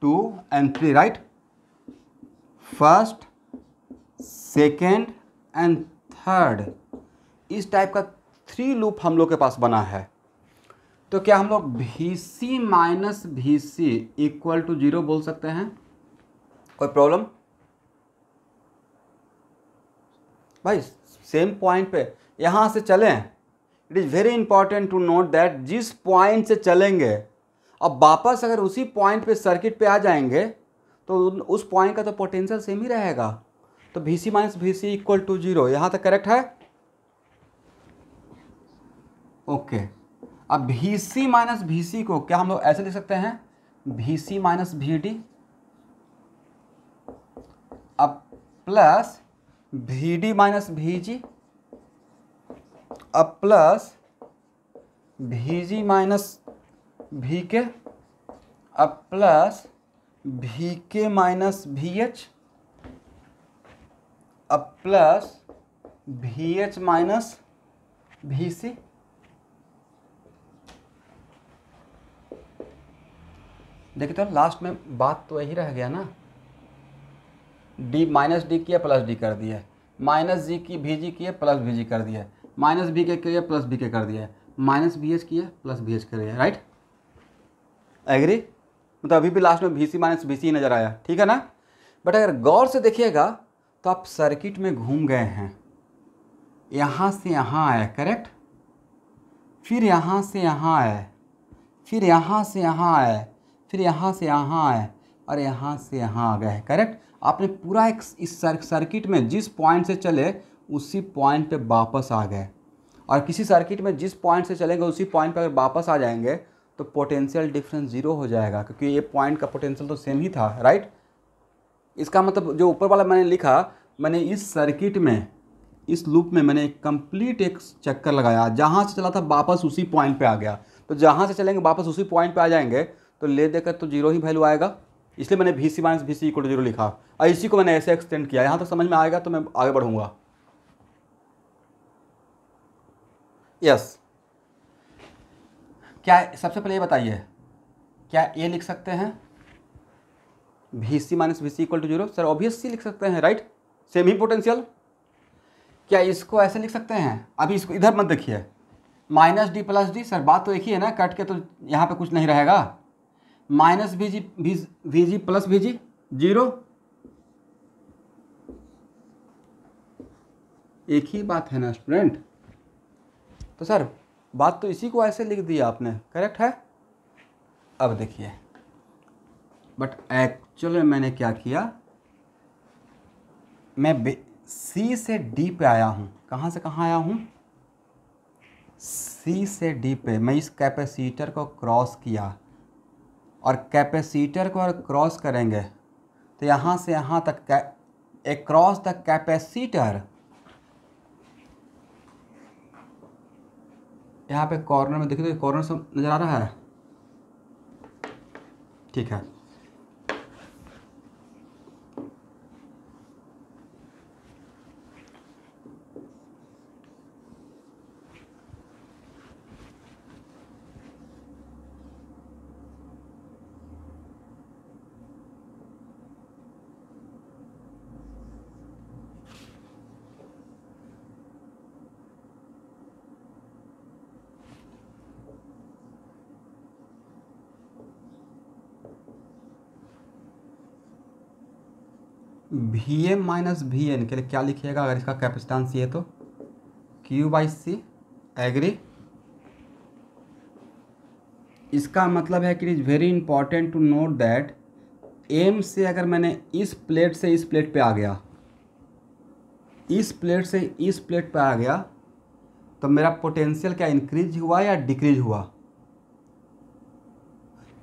two and three right first second and third इस टाइप का थ्री लूप हम लोग के पास बना है तो क्या हम लोग भी सी माइनस भी सी इक्वल टू जीरो बोल सकते हैं कोई प्रॉब्लम भाई सेम पॉइंट पे यहाँ से चलें it is very important to note that जिस पॉइंट से चलेंगे अब वापस अगर उसी पॉइंट पे सर्किट पे आ जाएंगे तो उस पॉइंट का तो पोटेंशियल सेम ही रहेगा तो भी सी माइनस भी सी इक्वल टू जीरो यहाँ तक करेक्ट है ओके अब भी सी माइनस भी सी को क्या हम लोग ऐसे लिख सकते हैं V C minus V D अब plus V D minus V G अब plus V G minus V K अब plus V K minus V H अब plus V H minus V C देखिए तो लास्ट में बात तो यही रह गया ना डी माइनस डी किया प्लस डी कर दिया माइनस जी की भी जी किए प्लस भी जी कर दिया माइनस बी के किया प्लस बी के कर दिया माइनस बी एच किया प्लस बी एच कर दिया राइट एग्री मतलब अभी भी लास्ट में B C minus B C नज़र आया ठीक है ना बट अगर गौर से देखिएगा तो आप सर्किट में घूम गए हैं यहाँ से यहाँ आया करेक्ट फिर यहाँ से यहाँ आए फिर यहाँ से यहाँ आए फिर यहाँ से यहाँ आए और यहाँ से यहाँ आ गए करेक्ट आपने पूरा एक इस सर्किट में जिस पॉइंट से चले उसी पॉइंट पे वापस आ गए और किसी सर्किट में जिस पॉइंट से चलेंगे उसी पॉइंट पे अगर वापस आ जाएंगे तो पोटेंशियल डिफरेंस ज़ीरो हो जाएगा क्योंकि ये पॉइंट का पोटेंशियल तो सेम ही था राइट इसका मतलब जो ऊपर वाला मैंने लिखा मैंने इस सर्किट में इस लूप में मैंने कंप्लीट एक चक्कर लगाया जहाँ से चला था वापस उसी पॉइंट पे आ गया तो जहाँ से चलेंगे वापस उसी पॉइंट पे आ जाएंगे तो ले देकर तो जीरो ही वैल्यू आएगा इसलिए मैंने V C minus V C equal to zero लिखा और इसी को मैंने ऐसे एक्सटेंड किया यहाँ तक तो समझ में आएगा तो मैं आगे बढ़ूँगा यस क्या सबसे पहले ये बताइए क्या ए लिख सकते हैं V C minus V C equal to zero sir obviously लिख सकते हैं राइट सेम ही पोटेंशियल क्या इसको ऐसे लिख सकते हैं अभी इसको इधर मत देखिए minus D plus D sir बात तो एक ही है ना कट के तो यहाँ पे कुछ नहीं रहेगा minus V G V G plus V G zero एक ही बात है ना स्टूडेंट तो सर बात तो इसी को ऐसे लिख दिया आपने करेक्ट है अब देखिए बट एक्चुअल में मैंने क्या किया मैं सी से डी पे आया हूँ कहाँ से कहाँ आया हूँ सी से डी पे मैं इस कैपेसिटर को क्रॉस किया और कैपेसिटर को अगर क्रॉस करेंगे तो यहाँ से यहाँ तक एक क्रॉस द कैपेसिटर यहाँ पे कॉर्नर में देखिए तो कॉर्नर सब नज़र आ रहा है ठीक है V M minus V N के लिए क्या लिखिएगा अगर इसका कैपेसिटेंस ये तो क्यू बाई सी एग्री इसका मतलब है कि it is very important to note that M से अगर मैंने इस प्लेट से इस प्लेट पे आ गया इस प्लेट से इस प्लेट पे आ गया तो मेरा पोटेंशियल क्या इंक्रीज हुआ या डिक्रीज हुआ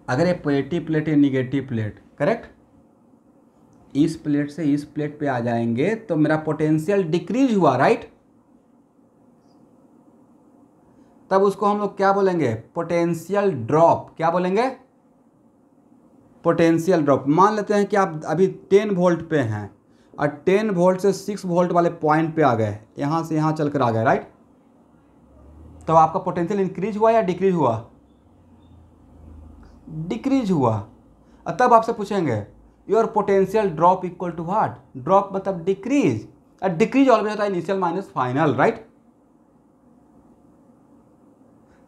अगर ये पॉजिटिव प्लेट या निगेटिव प्लेट करेक्ट इस प्लेट से इस प्लेट पे आ जाएंगे तो मेरा पोटेंशियल डिक्रीज हुआ राइट तब उसको हम लोग क्या बोलेंगे पोटेंशियल ड्रॉप क्या बोलेंगे पोटेंशियल ड्रॉप मान लेते हैं कि आप अभी टेन वोल्ट पे हैं और टेन वोल्ट से सिक्स वोल्ट वाले पॉइंट पे आ गए यहाँ से यहाँ चल कर आ गए राइट तब तो आपका पोटेंशियल इंक्रीज हुआ या डिक्रीज हुआ डिक्रीज हुआ और तब आपसे पूछेंगे your potential drop equal to what drop मतलब डिक्रीज डिक्रीज ऑलवेज होता है initial minus final right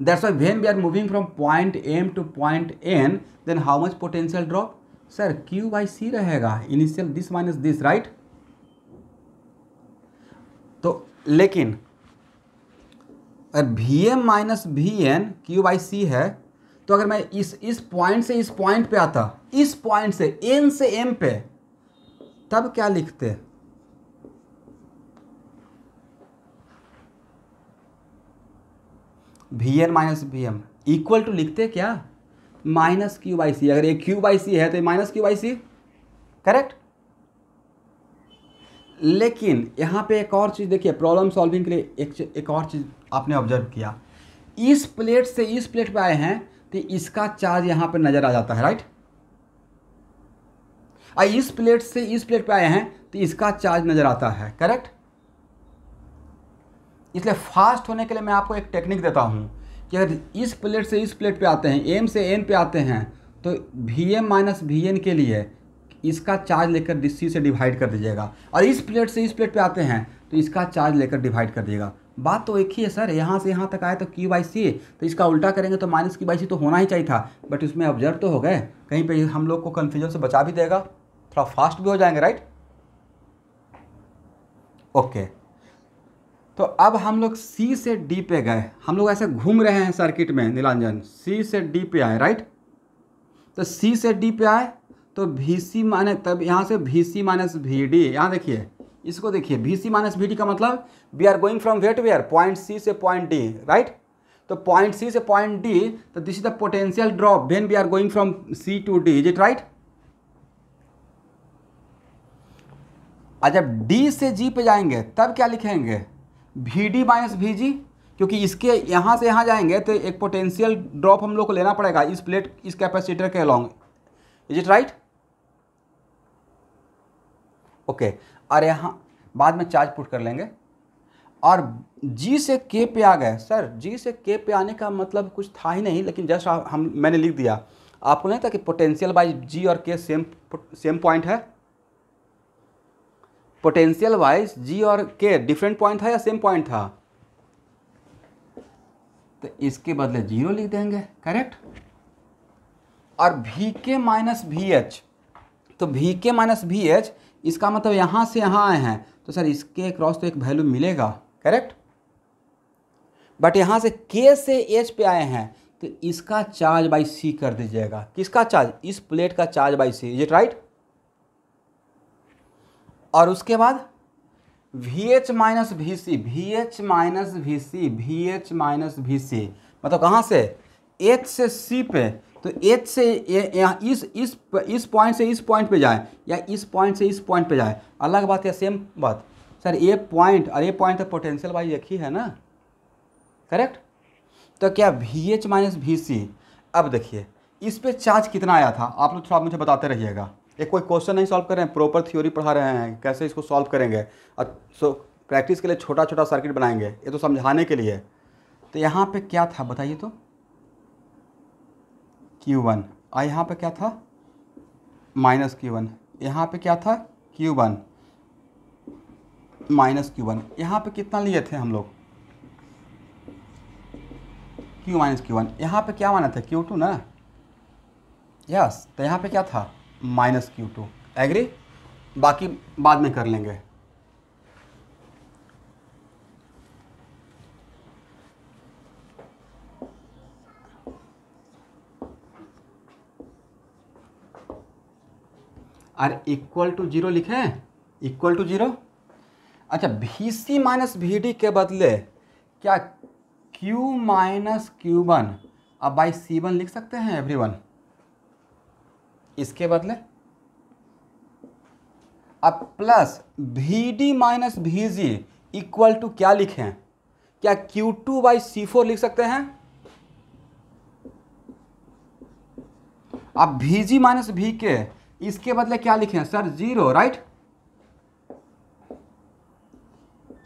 that's why when we are moving from point M to point N then how much potential drop sir Q by C रहेगा initial this minus this right तो लेकिन अगर V M minus V N Q by C है तो अगर मैं इस इस पॉइंट से इस पॉइंट पे आता इस पॉइंट से एन से एम पे तब क्या लिखते V N minus V M equal to लिखते क्या माइनस क्यू बाई सी अगर ये क्यू बाई सी है तो minus Q by C correct लेकिन यहां पे एक और चीज़ देखिए प्रॉब्लम सॉल्विंग के लिए एक एक और चीज़ आपने ऑब्जर्व किया इस प्लेट से इस प्लेट पे आए हैं तो इसका चार्ज यहाँ पर नज़र आ जाता है राइट आ इस प्लेट से इस प्लेट पे आए हैं तो इसका चार्ज नज़र आता है करेक्ट इसलिए फास्ट होने के लिए मैं आपको एक टेक्निक देता हूँ कि अगर इस प्लेट से इस प्लेट पे आते हैं एम से एन पे आते हैं तो V M minus V N के लिए इसका चार्ज लेकर डिस्सी से डिवाइड कर दीजिएगा और इस प्लेट से इस प्लेट पर आते हैं तो इसका चार्ज लेकर डिवाइड कर दिएगा बात तो एक ही है सर यहाँ से यहाँ तक आए तो क्यू बाई सी तो इसका उल्टा करेंगे तो माइनस क्यू बाई सी तो होना ही चाहिए था बट उसमें ऑब्जर्व तो हो गए कहीं पे हम लोग को कन्फ्यूजन से बचा भी देगा थोड़ा फास्ट भी हो जाएंगे राइट ओके तो अब हम लोग सी से डी पे गए हम लोग ऐसे घूम रहे हैं सर्किट में नीलांजन सी से डी पे आए राइट तो सी से डी पे आए तो भी सी माने तब यहाँ से भी सी माइनस भी डी यहाँ देखिए इसको देखिए B C minus B D का मतलब we are going from wait where point C से पॉइंट डी राइट तो पॉइंट सी से पॉइंट डी तो this is the potential drop when we are going from C to D is it right और जब D से जी पे जाएंगे तब क्या लिखेंगे V D minus V G क्योंकि इसके यहाँ से यहाँ जाएंगे तो एक पोटेंशियल ड्रॉप हम लोग को लेना पड़ेगा इस प्लेट इस कैपेसिटर के along is it right okay और यहाँ बाद में चार्ज पुट कर लेंगे और जी से के पे आ गए सर जी से के पे आने का मतलब कुछ था ही नहीं लेकिन जस्ट हम मैंने लिख दिया आपको नहीं था कि पोटेंशियल वाइज जी और के सेम सेम पॉइंट है पोटेंशियल वाइज जी और के डिफरेंट पॉइंट था या सेम पॉइंट था तो इसके बदले जीरो लिख देंगे करेक्ट और भी के माइनस भी एच तो भी के माइनस भी एच इसका मतलब यहाँ से यहाँ आए हैं तो सर इसके क्रॉस तो एक वैल्यू मिलेगा करेक्ट बट यहाँ से के से एच पे आए हैं तो इसका चार्ज बाई सी कर दीजिएगा किसका चार्ज इस प्लेट का charge by C is it right और उसके बाद V H minus V C V H minus V C V H minus V C मतलब कहाँ से एच से सी पे तो एच से यहाँ इस इस इस पॉइंट से इस पॉइंट पे जाए या इस पॉइंट से इस पॉइंट पे जाए अलग बात या सेम बात सर ए पॉइंट और ए पॉइंट तो पोटेंशियल वाइज एक ही है ना करेक्ट तो क्या V H minus V C अब देखिए इस पर चार्ज कितना आया था आप लोग थोड़ा मुझे बताते रहिएगा ये कोई क्वेश्चन नहीं सॉल्व कर रहे हैं प्रॉपर थ्योरी पढ़ा रहे हैं कैसे इसको सॉल्व करेंगे और सो प्रैक्टिस के लिए छोटा छोटा सर्किट बनाएंगे ये तो समझाने के लिए तो यहाँ पे क्या था बताइए तो क्यू वन और यहाँ पर क्या था माइनस क्यू वन यहाँ पर क्या था Q one minus Q one यहाँ पर कितना लिए थे हम लोग क्यू माइनस क्यू वन यहाँ पर क्या माना था टू ना यस तो यहाँ पर क्या था माइनस क्यू टू एग्री बाकी बाद में कर लेंगे और इक्वल टू जीरो लिखे इक्वल टू जीरो अच्छा V C minus V D के बदले क्या क्यू माइनस क्यू वन अब बाई सी वन लिख सकते हैं एवरी वन इसके बदले अब प्लस भी D minus V ji equal to क्या लिखें क्या Q two by C four लिख सकते हैं अब भी जी माइनस भी के इसके बदले क्या लिखे सर जीरो राइट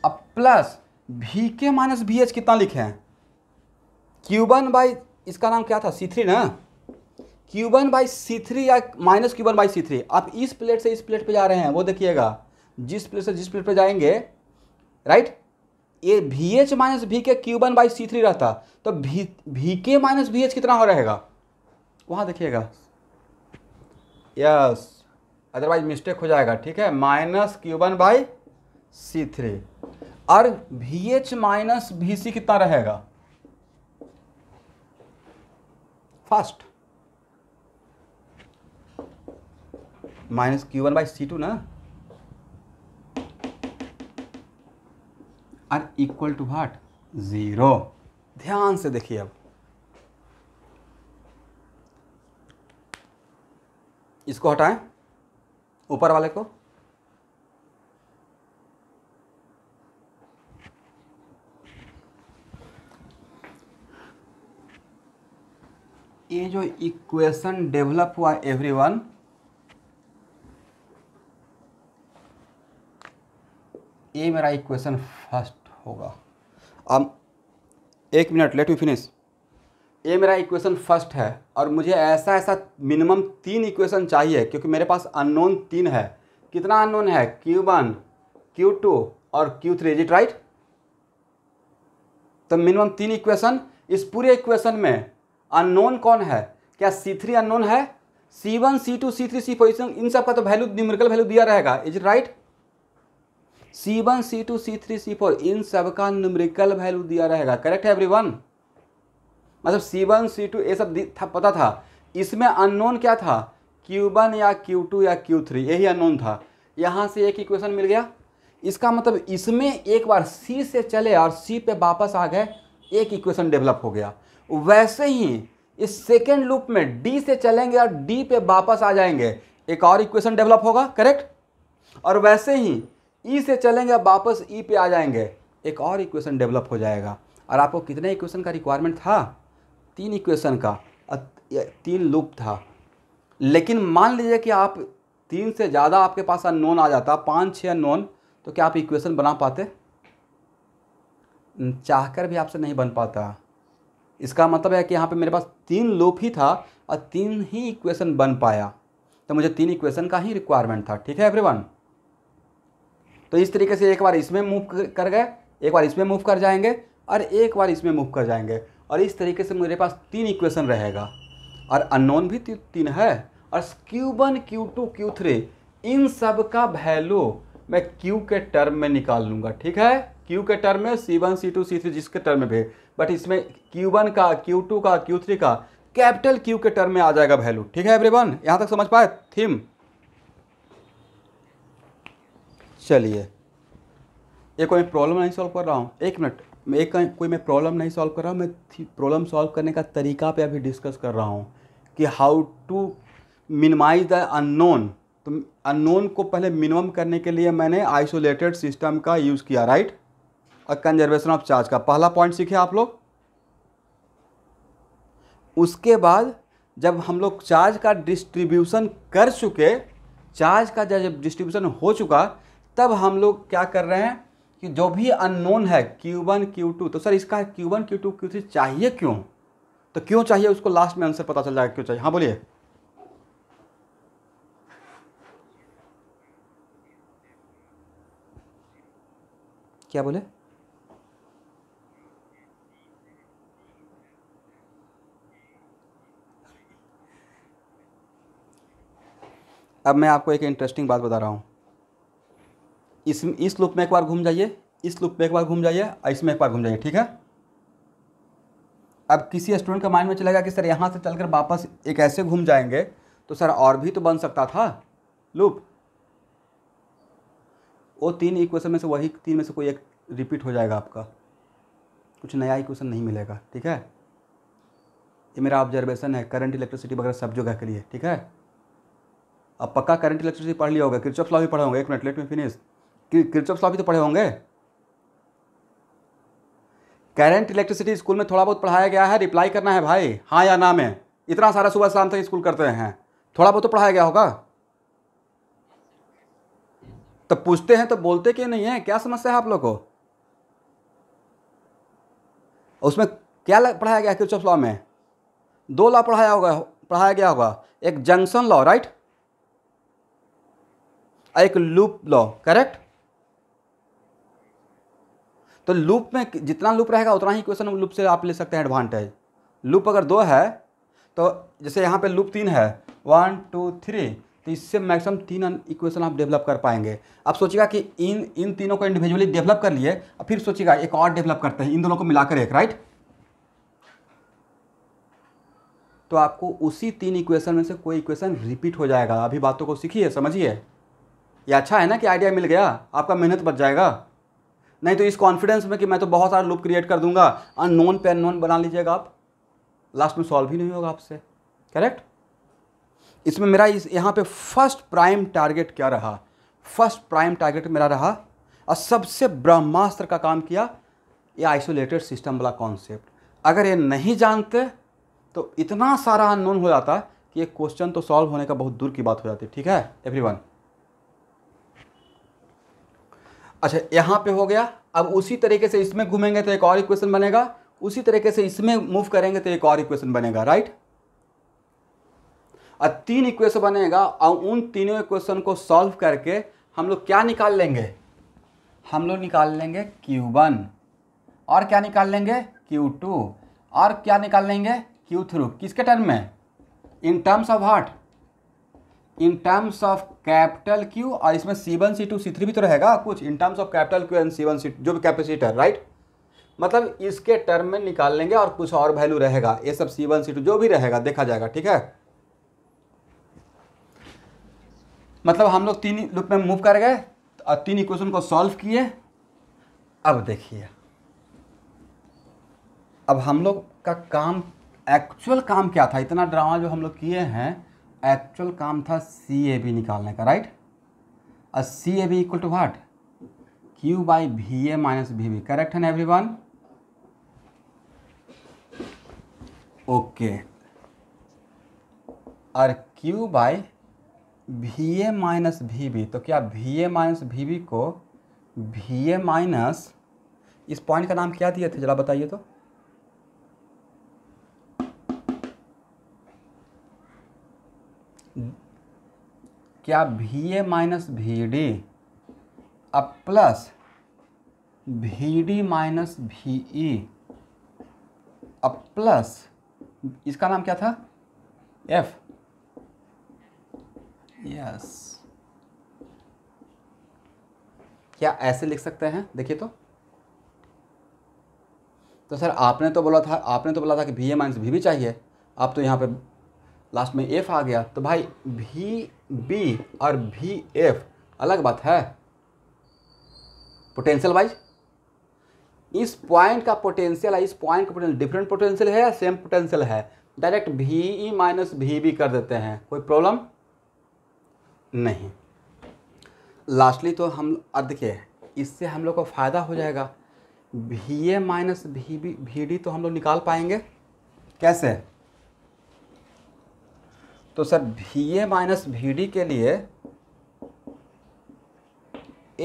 अब प्लस भी के माइनस बी एच कितना लिखे हैं क्यूबन बाई इसका नाम क्या था सी थ्री ना क्यूबन बाई सी थ्री या minus Q one by C three आप इस प्लेट से इस प्लेट पे जा रहे हैं वो देखिएगा जिस प्लेट से जिस प्लेट पे जाएंगे राइट ये भी एच माइनस भी के क्यूबन बाई सी थ्री रहता तो भी भी के माइनस वी एच कितना हो रहेगा वहां देखिएगा यस अदरवाइज मिस्टेक हो जाएगा ठीक है minus Q one by C three और V H minus V C कितना रहेगा first minus Q one by C two ना और इक्वल टू वाट ज़ीरो ध्यान से देखिए अब इसको हटाएं ऊपर वाले को ये जो इक्वेशन डेवलप हुआ एवरीवन ये मेरा इक्वेशन फर्स्ट होगा अब एक मिनट लेट यू फिनिश ये मेरा इक्वेशन फर्स्ट है और मुझे ऐसा ऐसा मिनिमम तीन इक्वेशन चाहिए क्योंकि मेरे पास अननोन तीन है कितना अननोन है क्यू वन क्यू टू और Q three is it right तो मिनिमम तीन इक्वेशन इस पूरे इक्वेशन में अननोन कौन है क्या सी थ्री अननोन है C one C two C three C four इन सब का तो वैल्यू न्यूमरिकल वैल्यू दिया रहेगा is right C one C two C three C four इन सबका न्यूमरिकल वैल्यू दिया रहेगा करेक्ट है एवरी वन मतलब सी वन सी टू ये सब था पता था इसमें अननोन क्या था क्यू वन या क्यू टू या क्यू थ्री यही अननोन था यहाँ से एक इक्वेशन मिल गया इसका मतलब इसमें एक बार सी से चले और सी पे वापस आ गए एक इक्वेशन डेवलप हो गया वैसे ही इस सेकेंड लूप में डी से चलेंगे और डी पे वापस आ जाएंगे एक और इक्वेशन डेवलप होगा करेक्ट और वैसे ही ई e से चलेंगे वापस ई e पे आ जाएंगे एक और इक्वेशन डेवलप हो जाएगा और आपको कितने इक्वेशन का रिक्वायरमेंट था तीन इक्वेशन का तीन लूप था लेकिन मान लीजिए कि आप तीन से ज़्यादा आपके पास नॉन आ जाता पाँच छः नॉन तो क्या आप इक्वेशन बना पाते चाहकर भी आपसे नहीं बन पाता इसका मतलब है कि यहाँ पे मेरे पास तीन लूप ही था और तीन ही इक्वेशन बन पाया तो मुझे तीन इक्वेशन का ही रिक्वायरमेंट था ठीक है एवरीवन तो इस तरीके से एक बार इसमें मूव कर गए एक बार इसमें मूव कर जाएंगे और एक बार इसमें मूव कर जाएंगे और इस तरीके से मेरे पास तीन इक्वेशन रहेगा और अननोन भी तीन है और Q one Q two Q three इन सब का वैल्यू मैं क्यू के टर्म में निकाल लूँगा ठीक है क्यू के टर्म में C one C two C three जिसके टर्म में भी बट इसमें क्यू वन का क्यू टू का क्यू थ्री का कैपिटल क्यू के टर्म में आ जाएगा वैल्यू ठीक है एवरी वन यहाँ तक समझ पाए थीम चलिए एक कोई प्रॉब्लम नहीं सॉल्व कर रहा हूँ एक मिनट मैं एक कोई मैं प्रॉब्लम नहीं सॉल्व कर रहा हूँ मैं प्रॉब्लम सॉल्व करने का तरीका पे अभी डिस्कस कर रहा हूँ कि how to minimize the unknown तो अननोन को पहले मिनिमम करने के लिए मैंने आइसोलेटेड सिस्टम का यूज़ किया right uh conservation of charge का पहला पॉइंट सीखे आप लोग उसके बाद जब हम लोग चार्ज का डिस्ट्रीब्यूशन कर चुके चार्ज का जब डिस्ट्रीब्यूशन हो चुका तब हम लोग क्या कर रहे हैं कि जो भी अननोन है Q1, Q2 तो सर इसका Q1, Q2, Q3 चाहिए क्यों तो क्यों चाहिए उसको लास्ट में आंसर पता चल जाएगा क्यों चाहिए हाँ बोलिए क्या बोले अब मैं आपको एक इंटरेस्टिंग बात बता रहा हूं इस इस लूप में एक बार घूम जाइए इस लूप में एक बार घूम जाइए और इसमें एक बार घूम जाइए ठीक है अब किसी स्टूडेंट का माइंड में चलेगा कि सर यहाँ से चलकर वापस एक ऐसे घूम जाएंगे तो सर और भी तो बन सकता था लूप वो तीन इक्वेशन में से वही तीन में से कोई एक रिपीट हो जाएगा आपका कुछ नया इक्वेशन नहीं मिलेगा ठीक है ये मेरा ऑब्जर्वेशन है करंट इलेक्ट्रिसिटी वगैरह सब जगह के लिए ठीक है अब पक्का करंट इलेक्ट्रिसिटी पढ़ लिया होगा क्रिचॉफ लॉ भी पढ़ा होगा एक मिनट लेट में फिनिश क्रिचॉप्स लॉ भी तो पढ़े होंगे करंट इलेक्ट्रिसिटी स्कूल में थोड़ा बहुत पढ़ाया गया है रिप्लाई करना है भाई हाँ या ना में इतना सारा सुबह शाम तक स्कूल करते हैं थोड़ा बहुत तो पढ़ाया गया होगा तो पूछते हैं तो बोलते क्यों नहीं है क्या समस्या है आप लोग को उसमें क्या पढ़ाया गया क्रिचॉफ लॉ में दो लॉ पढ़ाया होगा पढ़ाया गया होगा एक जंक्शन लॉ राइट एक लूप लॉ करेक्ट तो लूप में जितना लूप रहेगा उतना ही क्वेश्चन लूप से आप ले सकते हैं एडवांटेज लूप अगर दो है तो जैसे यहाँ पे लूप तीन है वन टू थ्री तो इससे मैक्सिमम तीन इक्वेशन आप डेवलप कर पाएंगे आप सोचिएगा कि इन इन तीनों को इंडिविजुअली डेवलप कर लिए और फिर सोचिएगा एक और डेवलप करते हैं इन दोनों को मिलाकर एक राइट तो आपको उसी तीन इक्वेशन में से कोई इक्वेशन रिपीट हो जाएगा अभी बातों को सीखिए समझिए ये अच्छा है ना कि आइडिया मिल गया आपका मेहनत बच जाएगा नहीं तो इस कॉन्फिडेंस में कि मैं तो बहुत सारा लूप क्रिएट कर दूंगा अननोन पे अननोन बना लीजिएगा आप लास्ट में सॉल्व ही नहीं होगा आपसे करेक्ट इसमें मेरा इस यहाँ पे फर्स्ट प्राइम टारगेट क्या रहा फर्स्ट प्राइम टारगेट मेरा रहा और सबसे ब्रह्मास्त्र का काम किया ये आइसोलेटेड सिस्टम वाला कॉन्सेप्ट अगर ये नहीं जानते तो इतना सारा अननोन हो जाता कि ये क्वेश्चन तो सॉल्व होने का बहुत दूर की बात हो जाती ठीक है एवरी अच्छा यहाँ पे हो गया अब उसी तरीके से इसमें घूमेंगे तो एक और इक्वेशन बनेगा उसी तरीके से इसमें मूव करेंगे तो एक और इक्वेशन बनेगा राइट अब तीन इक्वेशन बनेगा और उन तीनों इक्वेशन को सॉल्व करके हम लोग क्या निकाल लेंगे हम लोग निकाल लेंगे Q1 और क्या निकाल लेंगे Q2 और क्या निकाल लेंगे क्यू थ्रू किसके टर्म में in terms of heart in terms of capital Q और इसमें C one C two C three भी तो रहेगा कुछ in terms of capital Q and C one C जो भी कैपेसिटर राइट मतलब इसके टर्म में निकाल लेंगे और कुछ और वैल्यू रहेगा ये सब सी वन सी टू जो भी रहेगा देखा जाएगा ठीक है मतलब हम लोग तीन लुप में मूव कर गए और तीन इक्वेशन को सॉल्व किए अब देखिए अब हम लोग का काम एक्चुअल काम क्या था इतना ड्रामा जो हम लोग किए हैं एक्चुअल काम था सी ए बी निकालने का राइट और C A B equal to what Q by V A minus V B correct है एवरी वन ओके और Q by V A minus V B तो क्या V A minus V B को V A minus इस point का नाम क्या दिया थे जरा बताइए तो क्या V A minus V D अब plus V D minus V E अब प्लस इसका नाम क्या था एफ यस क्या ऐसे लिख सकते हैं देखिए तो तो सर आपने तो बोला था आपने तो बोला था कि वी ए माइनस वी भी चाहिए आप तो यहाँ पे लास्ट में एफ आ गया तो भाई भी बी और भी एफ अलग बात है पोटेंशियल वाइज इस पॉइंट का पोटेंशियल है इस पॉइंट का पोटेंशियल डिफरेंट पोटेंशियल है या सेम पोटेंशियल है डायरेक्ट भी ई माइनस भी बी कर देते हैं कोई प्रॉब्लम नहीं लास्टली तो हम अब देखिए इससे हम लोग को फ़ायदा हो जाएगा V A minus V B V D तो हम लोग निकाल पाएंगे कैसे तो sir V A minus V D के लिए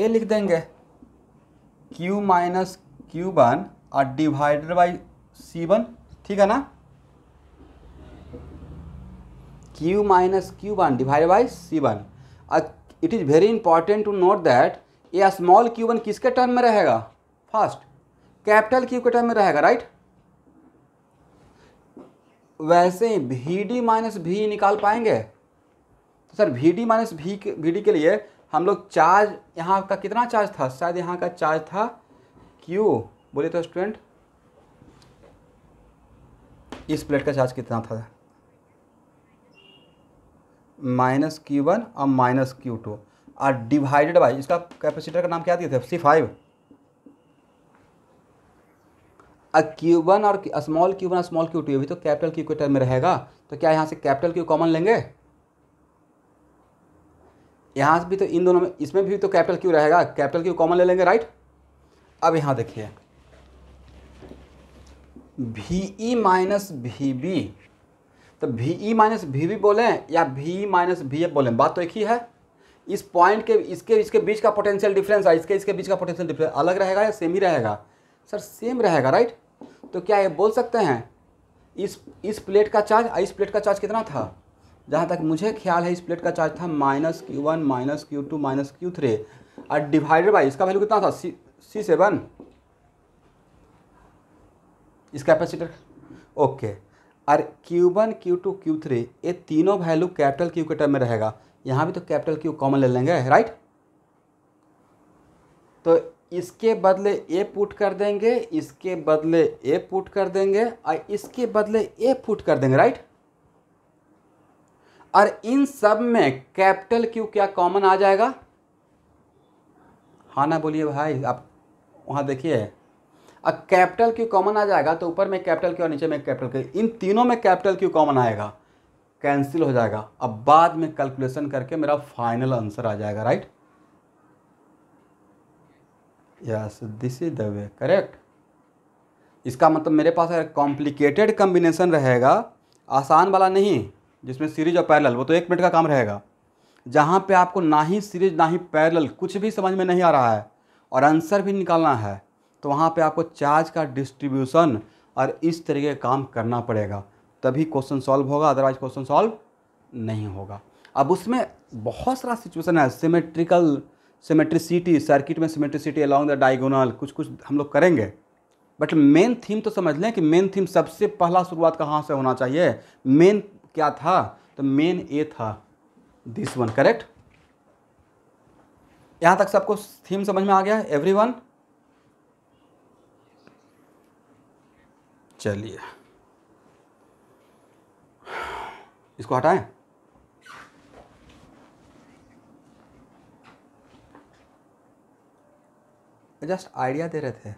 ए लिख देंगे क्यू माइनस क्यू वन और डिवाइडेड बाई सी वन ठीक है ना Q minus Q one divide by C one it is very important to note that ये स्मॉल क्यू वन किसके टर्म में रहेगा फर्स्ट कैपिटल क्यू के टर्म में रहेगा राइट वैसे ही भी डी माइनस भी निकाल पाएंगे तो सर वी डी माइनस भी भी डी के लिए हम लोग चार्ज यहाँ का कितना चार्ज था शायद यहाँ का चार्ज था क्यू बोले तो स्टूडेंट इस प्लेट का चार्ज कितना था माइनस क्यू वन और माइनस क्यू टू और डिवाइडेड बाई इसका कैपेसिटर का नाम क्या दिए थे सी फाइव क्यू वन और small Q one small Q two भी तो कैपिटल क्यू के टर्म में रहेगा तो क्या यहाँ से कैपिटल क्यू कॉमन लेंगे यहाँ से भी तो इन दोनों में इसमें भी तो कैपिटल क्यू रहेगा कैपिटल क्यू कॉमन ले लेंगे राइट अब यहाँ देखिए भी ई माइनस भी बी तो भी ई माइनस भी बी बोलें या भी माइनस भी ए बोलें बात तो एक ही है इस पॉइंट के इसके इसके बीच का पोटेंशियल डिफरेंस है इसके इसके बीच का पोटेंशियल डिफरेंस अलग रहेगा या सेम ही रहेगा सर सेम रहेगा राइट तो क्या ये बोल सकते हैं इस इस प्लेट का चार्ज इस प्लेट का चार्ज कितना था जहाँ तक मुझे ख्याल है इस प्लेट का चार्ज था minus Q one minus Q two minus Q three और डिवाइडेड बाई इसका वैल्यू कितना था सी सी सेवन इस कैपेसिटर ओके और Q one Q two Q three ये तीनों वैल्यू कैपिटल क्यू के टर्म में रहेगा यहाँ भी तो कैपिटल क्यू कॉमन ले लेंगे राइट तो इसके बदले ए पुट कर देंगे इसके बदले ए पुट कर देंगे और इसके बदले ए पुट कर देंगे राइट और इन सब में कैपिटल क्यू क्या कॉमन आ जाएगा हाँ ना बोलिए भाई आप वहाँ देखिए अब कैपिटल क्यू कॉमन आ जाएगा तो ऊपर में कैपिटल क्यू और नीचे में कैपिटल क्यू इन तीनों में कैपिटल क्यू कॉमन आएगा कैंसिल हो जाएगा अब बाद में कैलकुलेशन करके मेरा फाइनल आंसर आ जाएगा right yes this is the way correct इसका मतलब मेरे पास अगर कॉम्प्लिकेटेड कम्बिनेशन रहेगा आसान वाला नहीं जिसमें सीरीज और पैरल वो तो एक मिनट का काम रहेगा जहाँ पे आपको ना ही सीरीज ना ही पैरल कुछ भी समझ में नहीं आ रहा है और आंसर भी निकालना है तो वहाँ पे आपको चार्ज का डिस्ट्रीब्यूशन और इस तरीके का काम करना पड़ेगा तभी क्वेश्चन सॉल्व होगा अदरवाइज क्वेश्चन सॉल्व नहीं होगा अब उसमें बहुत सारा सिचुएशन है सिमेट्रिकल सिमेट्रिसिटी सर्किट में सिमेट्रिसिटी अलॉन्ग द डायगोनल कुछ कुछ हम लोग करेंगे बट मेन थीम तो समझ लें कि मेन थीम सबसे पहला शुरुआत कहाँ से होना चाहिए मेन क्या था तो मेन ए था दिस वन करेक्ट यहाँ तक सबको थीम समझ में आ गया एवरी वन चलिए इसको हटाएं जस्ट आइडिया दे रहे थे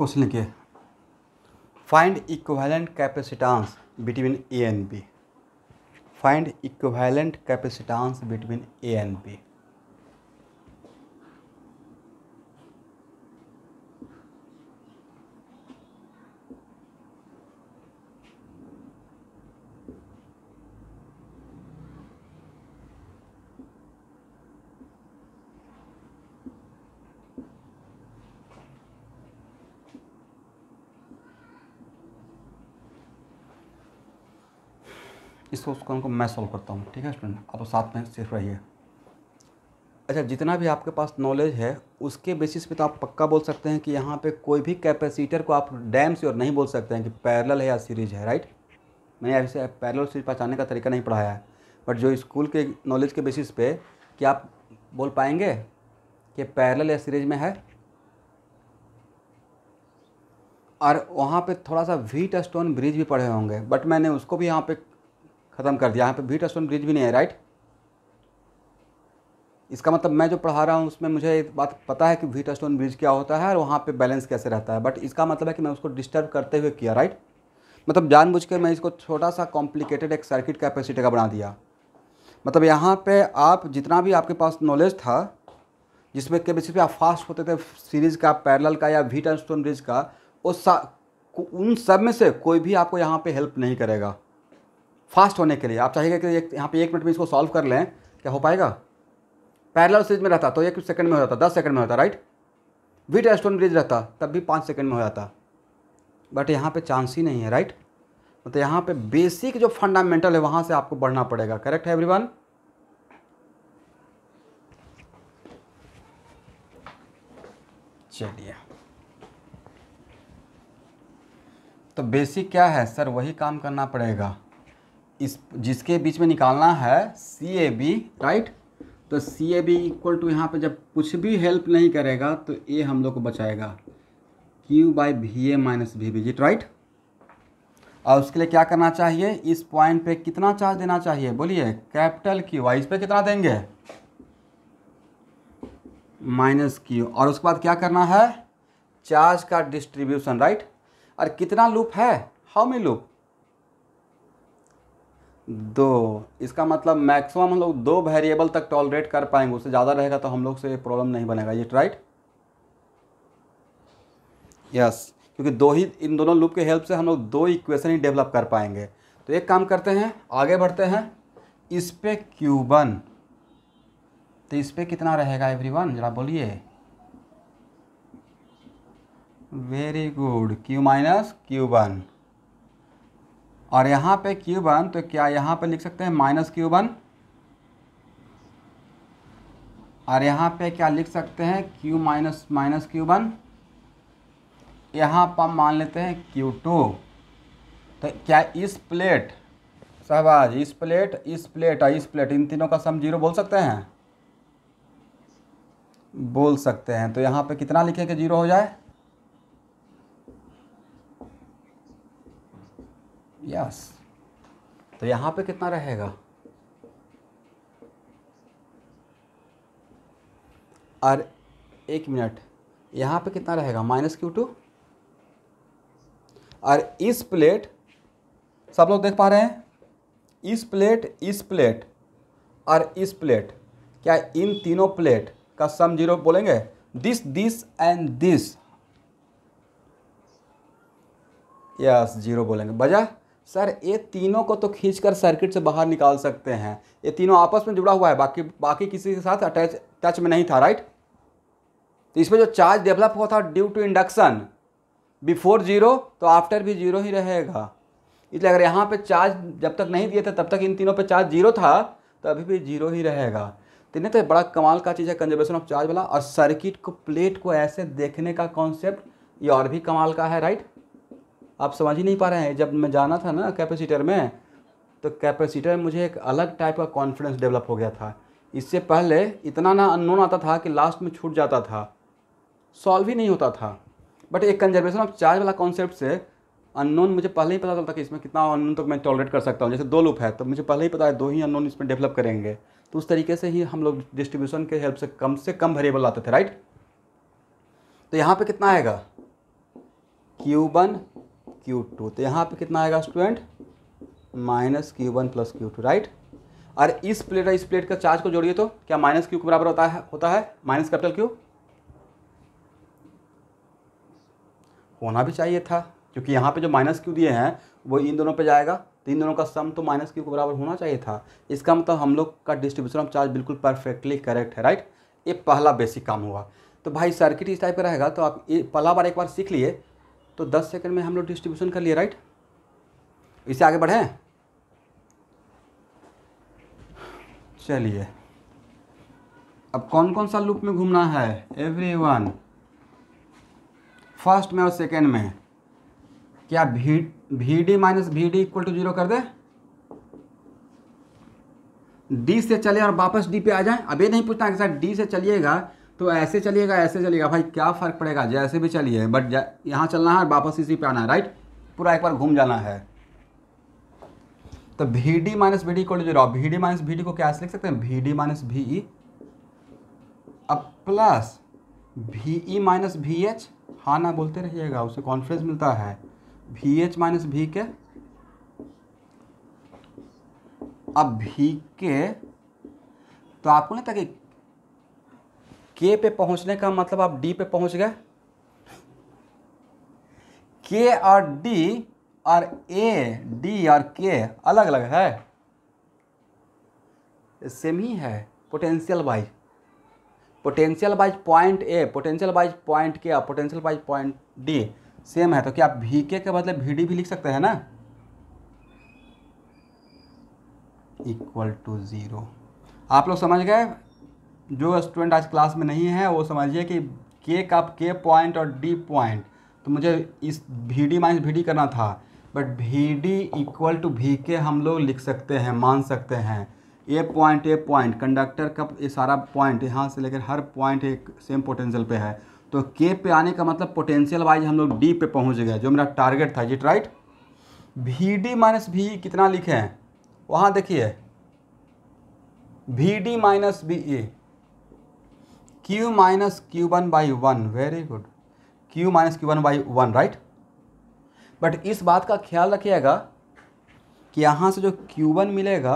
क्वेश्चन लिखिए find equivalent capacitance between A and B find equivalent capacitance between A and B इस क्वेश्चन को मैं सॉल्व करता हूँ ठीक है स्टूडेंट आप तो साथ में सिर्फ रहिए अच्छा जितना भी आपके पास नॉलेज है उसके बेसिस पे तो आप पक्का बोल सकते हैं कि यहाँ पे कोई भी कैपेसिटर को आप डैम से और नहीं बोल सकते हैं कि पैरेलल है या सीरीज है राइट मैंने ऐसे पैरेलल सीरीज पहचानने का तरीका नहीं पढ़ाया है बट जो स्कूल के नॉलेज के बेसिस पे कि आप बोल पाएंगे कि पैरेलल या सीरीज में है और वहाँ पर थोड़ा सा व्हीट स्टोन ब्रिज भी पढ़े होंगे बट मैंने उसको भी यहाँ पे ख़त्म कर दिया यहाँ पे बीट स्टोन ब्रिज भी नहीं है राइट इसका मतलब मैं जो पढ़ा रहा हूँ उसमें मुझे एक बात पता है कि बीट स्टोन ब्रिज क्या होता है और वहाँ पे बैलेंस कैसे रहता है बट इसका मतलब है कि मैं उसको डिस्टर्ब करते हुए किया राइट मतलब जानबूझ के मैं इसको छोटा सा कॉम्प्लिकेटेड एक सर्किट कैपेसिटी का बना दिया मतलब यहाँ पे आप जितना भी आपके पास नॉलेज था जिसमें के बेसिस पे आप फास्ट होते थे सीरीज़ का पैरल का या वीट एंड स्टोन ब्रिज का उस उन सब में से कोई भी आपको यहाँ पे हेल्प नहीं करेगा फास्ट होने के लिए आप चाहिए कि एक यहाँ पे एक मिनट में इसको सॉल्व कर लें क्या हो पाएगा पैरल सीरीज में रहता तो एक सेकंड में हो जाता दस सेकंड में होता राइट विट एस्टोन ब्रिज रहता तब भी पाँच सेकंड में हो जाता बट यहाँ पे चांस ही नहीं है राइट मतलब तो यहाँ पे बेसिक जो फंडामेंटल है वहाँ से आपको बढ़ना पड़ेगा करेक्ट है एवरीवन चलिए तो बेसिक क्या है सर वही काम करना पड़ेगा इस जिसके बीच में निकालना है सी ए बी राइट तो C A B equal to यहाँ पे जब कुछ भी हेल्प नहीं करेगा तो ए हम लोग को बचाएगा Q by V A minus V B right और उसके लिए क्या करना चाहिए इस पॉइंट पे कितना चार्ज देना चाहिए बोलिए कैपिटल क्यू आई इस पर कितना देंगे माइनस क्यू और उसके बाद क्या करना है चार्ज का डिस्ट्रीब्यूशन राइट और कितना लूप है हाउ मे लूप दो इसका मतलब मैक्सिमम हम लोग दो वेरिएबल तक टॉलरेट कर पाएंगे उससे ज़्यादा रहेगा तो हम लोग से प्रॉब्लम नहीं बनेगा ये राइट यस क्योंकि दो ही इन दोनों लूप के हेल्प से हम लोग दो इक्वेशन ही डेवलप कर पाएंगे तो एक काम करते हैं आगे बढ़ते हैं इस पर क्यू वन तो इस पर कितना रहेगा एवरी वन जरा बोलिए very good Q minus Q one और यहाँ पे क्यू वन तो क्या यहाँ पे लिख सकते हैं माइनस क्यू वन और यहाँ पे क्या लिख सकते हैं Q minus minus Q one यहाँ पर मान लेते हैं क्यू टू तो क्या इस प्लेट शहबाज इस प्लेट इस प्लेट और इस प्लेट इन तीनों का सम जीरो बोल सकते हैं बोल सकते हैं तो यहाँ पे कितना लिखें कि जीरो हो जाए यस तो यहाँ पे कितना रहेगा और एक मिनट यहाँ पे कितना रहेगा माइनस क्यू टू और इस प्लेट सब लोग देख पा रहे हैं इस प्लेट इस प्लेट और इस प्लेट क्या इन तीनों प्लेट का सम जीरो बोलेंगे this this and this yes zero बोलेंगे बजा सर ये तीनों को तो खींचकर सर्किट से बाहर निकाल सकते हैं ये तीनों आपस में जुड़ा हुआ है बाकी बाकी किसी के साथ अटैच टच में नहीं था राइट तो इसमें जो चार्ज डेवलप हुआ था due to induction before zero तो आफ्टर भी जीरो ही रहेगा इसलिए अगर यहाँ पे चार्ज जब तक नहीं दिए थे तब तक इन तीनों पे चार्ज जीरो था तो अभी भी जीरो ही रहेगा तो नहीं तो बड़ा कमाल का चीज़ है कंजर्वेशन ऑफ चार्ज वाला और सर्किट को प्लेट को ऐसे देखने का कॉन्सेप्ट ये और भी कमाल का है राइट आप समझ ही नहीं पा रहे हैं जब मैं जाना था ना कैपेसिटर में तो कैपेसिटर में मुझे एक अलग टाइप का कॉन्फिडेंस डेवलप हो गया था इससे पहले इतना ना अननोन आता था कि लास्ट में छूट जाता था सॉल्व ही नहीं होता था बट एक कंजर्वेशन ऑफ चार्ज वाला कॉन्सेप्ट से अननोन मुझे पहले ही पता चलता कि इसमें कितना अननोन तक तो मैं टॉलरेट कर सकता हूँ जैसे दो लूप है तो मुझे पहले ही पता है दो ही अननोन इसमें डेवलप करेंगे तो उस तरीके से ही हम लोग डिस्ट्रीब्यूशन के हेल्प से कम से कम वेरिएबल आते थे राइट तो यहाँ पे कितना आएगा क्यूबन क्यू टू तो यहाँ पे कितना आएगा student minus Q one plus Q two right और इस प्लेट और इस प्लेट का चार्ज को जोड़िए तो क्या माइनस क्यू के बराबर होता है होता है माइनस कैपिटल क्यू होना भी चाहिए था क्योंकि यहाँ पे जो माइनस क्यू दिए हैं वो इन दोनों पे जाएगा तो इन दोनों का सम तो माइनस क्यू के बराबर होना चाहिए था इसका मतलब हम लोग का डिस्ट्रीब्यूशन ऑफ चार्ज बिल्कुल परफेक्टली करेक्ट है राइट ये पहला बेसिक काम हुआ तो भाई सर्किट इस टाइप का रहेगा तो आप ये पहला बार एक बार सीख लिए तो दस सेकेंड में हम लोग डिस्ट्रीब्यूशन कर लिए राइट इसे आगे बढ़ें चलिए अब कौन कौन सा लूप में घूमना है एवरी वन फर्स्ट में और सेकेंड में क्या भी V D minus V D equal to zero कर दे डी से चले और वापस डी पे आ जाए अब ये नहीं पूछना कि सर डी से चलिएगा तो ऐसे चलिएगा ऐसे चलिएगा भाई क्या फ़र्क पड़ेगा जैसे भी चलिए बट यहाँ चलना है वापस इसी पे आना है राइट पूरा एक बार घूम जाना है तो V D minus B D को zero V D minus B D को क्या लिख सकते हैं भी डी माइनस भी ई अब plus V E minus V H हाँ ना बोलते रहिएगा उससे कॉन्फिडेंस मिलता है भी एच माइनस भी के अब भी के तो आपको नहीं था कि के पे पहुंचने का मतलब आप डी पे पहुंच गए के और डी और ए डी और के अलग अलग है सेम ही है potential wise potential wise point A potential wise point के और potential wise point D same है तो क्या आप वी के के बदले वी डी भी लिख सकते हैं ना इक्वल टू ज़ीरो आप लोग समझ गए जो स्टूडेंट आज क्लास में नहीं है वो समझिए कि के का के पॉइंट और डी पॉइंट तो मुझे इस भी डी माइनस भी डी करना था बट भी डी इक्वल टू भी के हम लोग लिख सकते हैं मान सकते हैं A point A point conductor का ये सारा पॉइंट यहाँ से लेकर हर पॉइंट एक सेम पोटेंशियल पे है तो के पे आने का मतलब पोटेंशियल वाइज हम लोग डी पे पहुँच गए जो मेरा टारगेट था जिट right V D minus V कितना लिखे हैं वहाँ देखिए भी D minus V A q Q one by one very good q minus Q one by one right but इस बात का ख्याल रखिएगा कि यहाँ से जो q1 मिलेगा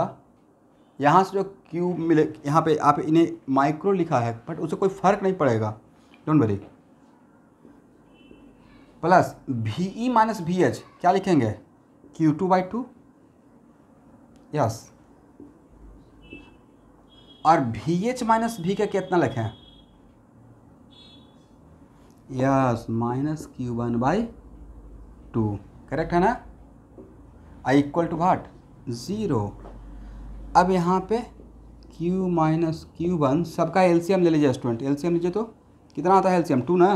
यहाँ से जो q मिले यहाँ पे आप इन्हें माइक्रो लिखा है बट उसे कोई फर्क नहीं पड़ेगा don't worry plus V E minus V H क्या लिखेंगे Q two by two yes और वी एच माइनस वी का कितना लिखें yes minus Q one by two correct है ना I equal to what zero अब यहाँ पे क्यू माइनस क्यू वन सबका एलसीएम ले लीजिए स्टूडेंट एलसीएम लीजिए तो कितना आता है एलसीएम टू ना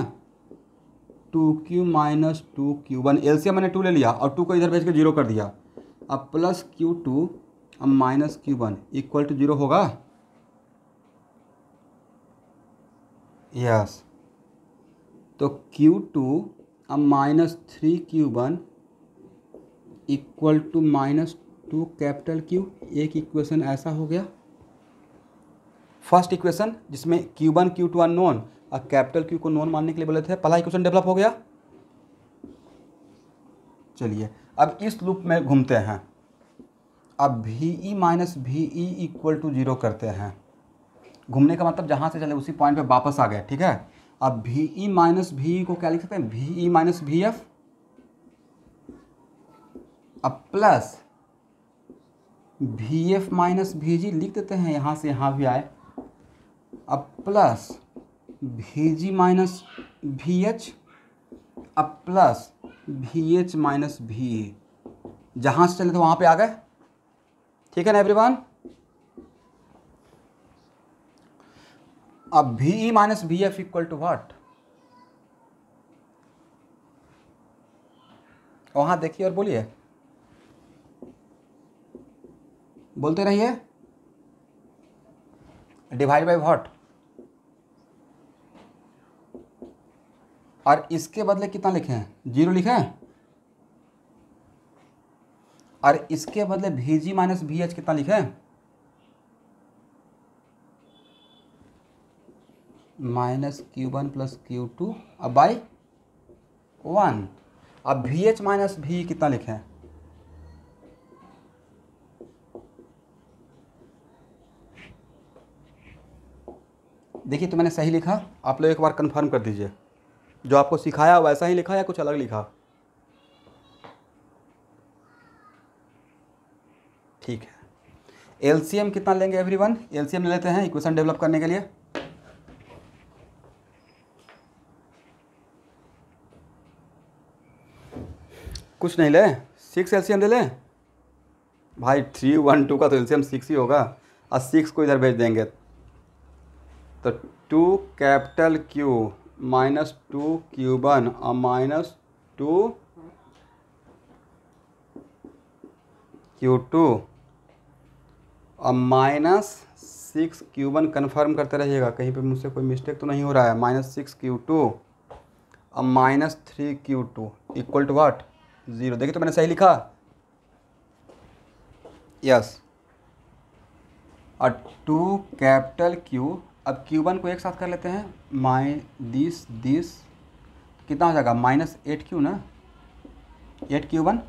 two Q minus two Q one um मैंने टू ले लिया और टू को इधर भेज के जीरो कर दिया अब प्लस क्यू टू अब minus Q one equal to zero होगा यस तो Q2 टू अब minus three Q one equal to minus two capital Q एक इक्वेशन ऐसा हो गया फर्स्ट इक्वेशन जिसमें Q one Q two known और कैपिटल क्यू को नॉन मानने के लिए बोले थे पहला इक्वेशन डेवलप हो गया चलिए अब इस लूप में घूमते हैं अब भी ई माइनस भी ई इक्वल टू जीरो करते हैं घूमने का मतलब जहाँ से चले उसी पॉइंट पे वापस आ गए ठीक है अब भी ई माइनस भी को क्या लिख सकते हैं V E minus V F अब plus V F minus V G लिख देते हैं यहां से यहां भी आए अब plus V G minus V H अब प्लस भी एच माइनस भी जहां से चले थे वहां पे आ गए ठीक है ना एवरीवन अब V E minus B F equal to what वहां देखिए और बोलिए बोलते रहिए डिवाइड बाय वट और इसके बदले कितना लिखे हैं जीरो लिखे हैं और इसके बदले भी जी माइनस भी एच कितना लिखे हैं minus Q one plus Q two अब बाई वन अब वी एच माइनस वी कितना लिखे देखिए तो मैंने सही लिखा आप लोग एक बार कंफर्म कर दीजिए जो आपको सिखाया वैसा ही लिखा या कुछ अलग लिखा ठीक है एलसीएम कितना लेंगे एवरीवन एलसीएम ले लेते हैं इक्वेशन डेवलप करने के लिए कुछ नहीं ले सिक्स एलसीएम ले लें भाई थ्री वन टू का तो एलसीएम सिक्स ही होगा और सिक्स को इधर भेज देंगे तो two capital Q minus two Q one और माइनस टू क्यू टू और minus six Q one confirm करते रहिएगा कहीं पे मुझसे कोई मिस्टेक तो नहीं हो रहा है माइनस सिक्स क्यू टू और minus three Q two equal to what zero देखिए तो मैंने सही लिखा यस और टू कैपिटल क्यू अब क्यू वन को एक साथ कर लेते हैं माइ दिस दिस कितना हो जाएगा माइनस एट क्यू ना एट क्यू वन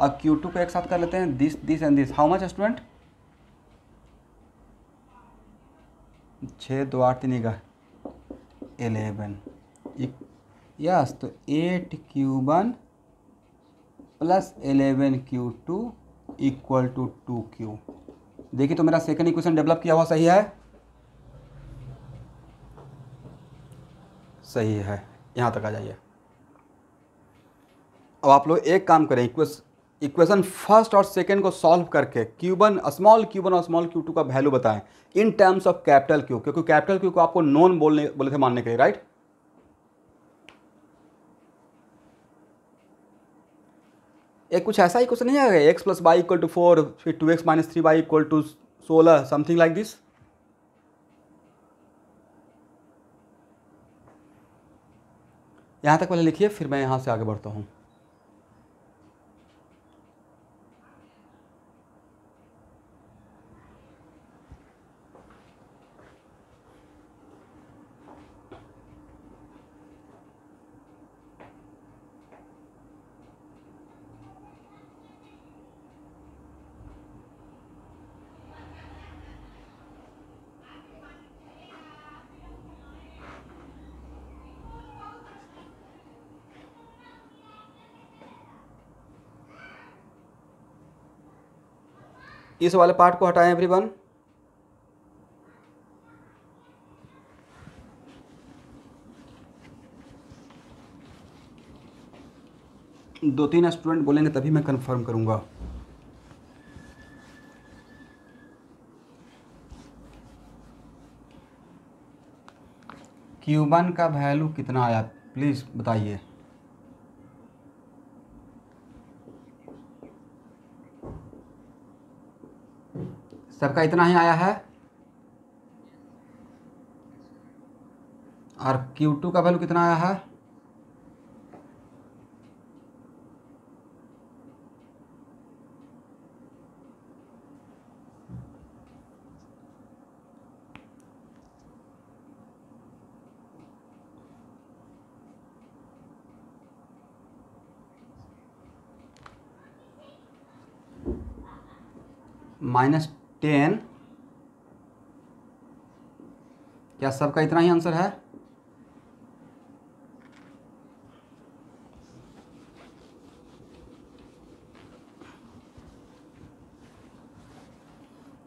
और क्यू टू को एक साथ कर लेते हैं this this and this how much student छः दो आठ तीन का एलेवन यस तो eight q one plus eleven q two equal to two q देखिए तो मेरा सेकेंड इक्वेशन डेवलप किया हुआ सही है सही है यहाँ तक आ जाइए अब आप लोग एक काम करें इक्वेशन फर्स्ट और सेकेंड को सॉल्व करके क्यूबन स्मॉल क्यूबन और स्मॉल क्यू टू का वैल्यू बताएं in terms of capital Q क्योंकि कैपिटल क्यू को आपको नॉन बोलने बोले थे मानने के लिए राइट ये कुछ ऐसा ही क्वेश्चन नहीं आ गया x plus y equal to four फिर two x minus three y equal to सोलह समथिंग लाइक दिस यहाँ तक पहले लिखिए फिर मैं यहाँ से आगे बढ़ता हूँ इस वाले पार्ट को हटाएं एवरीवन दो तीन स्टूडेंट बोलेंगे तभी मैं कंफर्म करूंगा क्यूबन का वैल्यू कितना आया प्लीज़ बताइए सबका इतना ही आया है और Q2 का वैल्यू कितना आया है माइनस टेन क्या सबका इतना ही आंसर है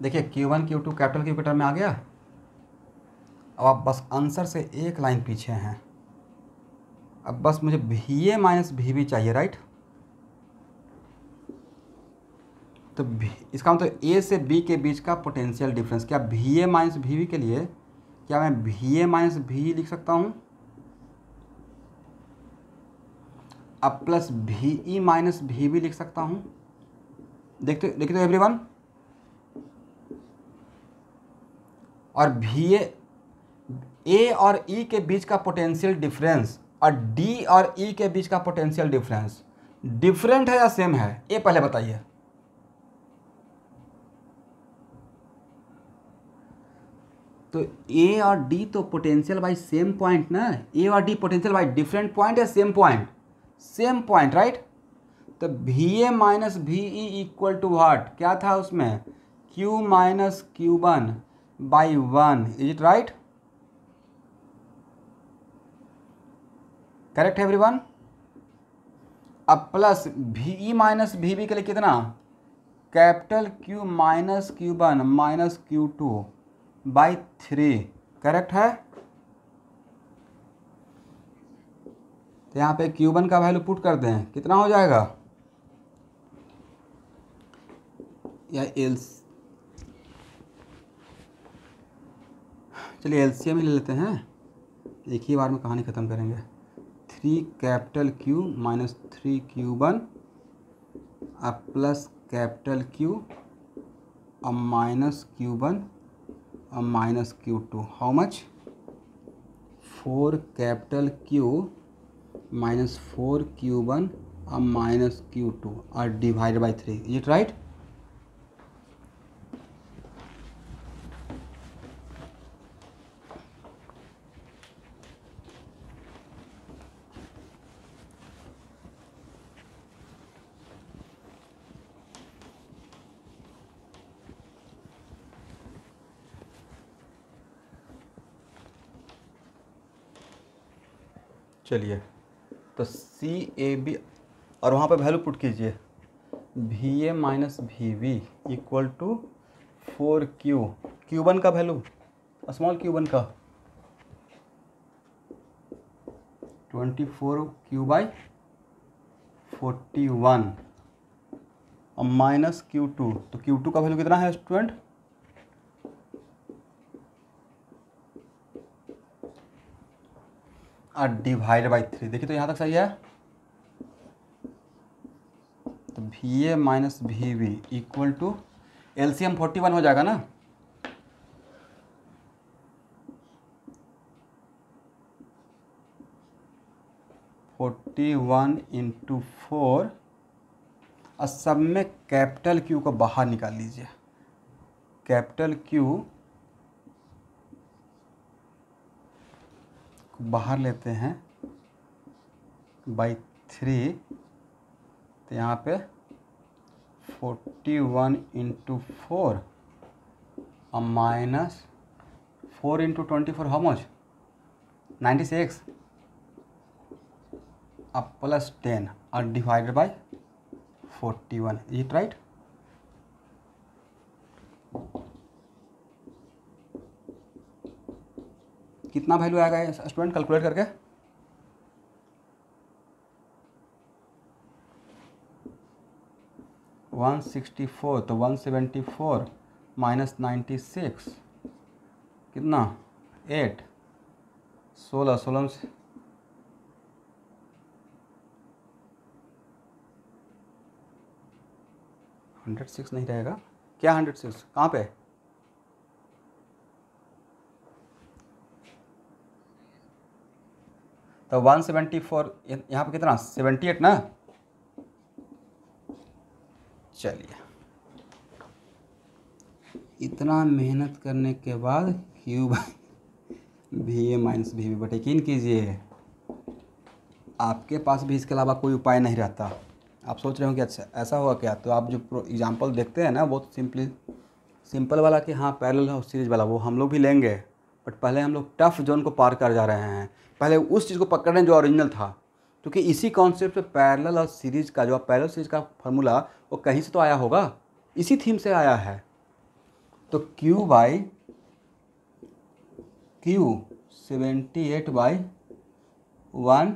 देखिए q one Q two capital Q के में आ गया अब आप बस आंसर से एक लाइन पीछे हैं अब बस मुझे भी ए माइनस भी भी चाहिए राइट तो इसका मतलब तो ए से बी के बीच का पोटेंशियल डिफरेंस क्या भी ए माइनस भी वी के लिए क्या मैं भी ए माइनस भी लिख सकता हूँ अब plus V E minus V we लिख सकता हूँ देखते देखते तो एवरी वन और भी ए ए और ई e के बीच का पोटेंशियल डिफरेंस और डी और ई e के बीच का पोटेंशियल डिफरेंस डिफरेंट है या सेम है ये पहले बताइए तो ए और डी तो पोटेंशियल बाई सेम पॉइंट ना ए और D potential by different point या same point same point right तो भी ए माइनस भी ई इक्वल टू वाट क्या था उसमें q minus Q one by one is it right correct everyone अब plus V E minus V B के लिए कितना capital Q minus Q one minus Q two by three correct है तो यहाँ पे क्यू वन का value put कर दें कितना हो जाएगा या एल्स चलिए एलसीएम में ले लेते हैं एक ही बार में कहानी ख़त्म करेंगे three capital Q minus three Q one और प्लस कैपिटल क्यू और minus Q one A minus q2 how much 4 capital q minus 4 q1 A minus q2 are uh, divided by 3 is it right चलिए तो C A B और वहाँ पर value put कीजिए V A minus V V equal to four q q one का value small Q one का twenty four q by forty one और minus Q two तो क्यू टू का value कितना है स्टूडेंट और डिवाइड बाई थ्री देखिए तो यहाँ तक सही है तो V A minus V V equal to L C M forty one हो जाएगा ना फोर्टी वन इंटू फोर और सब में कैपिटल क्यू को बाहर निकाल लीजिए कैपिटल क्यू को बाहर लेते हैं बाई थ्री तो यहाँ पे फोर्टी वन इंटू फोर और minus four into twenty four how much ninety six और प्लस टेन और divided by forty one it right कितना वैल्यू आएगा स्टूडेंट कैलकुलेट करके वन सिक्सटी फोर तो one seventy four minus ninety six कितना eight सोलह सोलह से हंड्रेड सिक्स नहीं रहेगा क्या हंड्रेड सिक्स कहाँ पे तो 174 सेवेंटी फोर यहाँ पर कितना 78 ना चलिए इतना मेहनत करने के बाद क्यू भी ए माइनस भी वी बटे किन कीजिए आपके पास भी इसके अलावा कोई उपाय नहीं रहता आप सोच रहे हो कि अच्छा ऐसा होगा क्या तो आप जो एग्जाम्पल देखते हैं ना वो तो सिंपली सिंपल वाला कि हाँ पैरेलल और सीरीज वाला वो हम लोग भी लेंगे बट पहले हम लोग टफ जोन को पार कर जा रहे हैं पहले उस चीज़ को पकड़ रहे हैं जो ओरिजिनल था क्योंकि इसी कॉन्सेप्ट से पैरल और सीरीज का जो पैरल सीरीज का फार्मूला वो कहीं से तो आया होगा इसी थीम से आया है तो Q by q seventy eight by one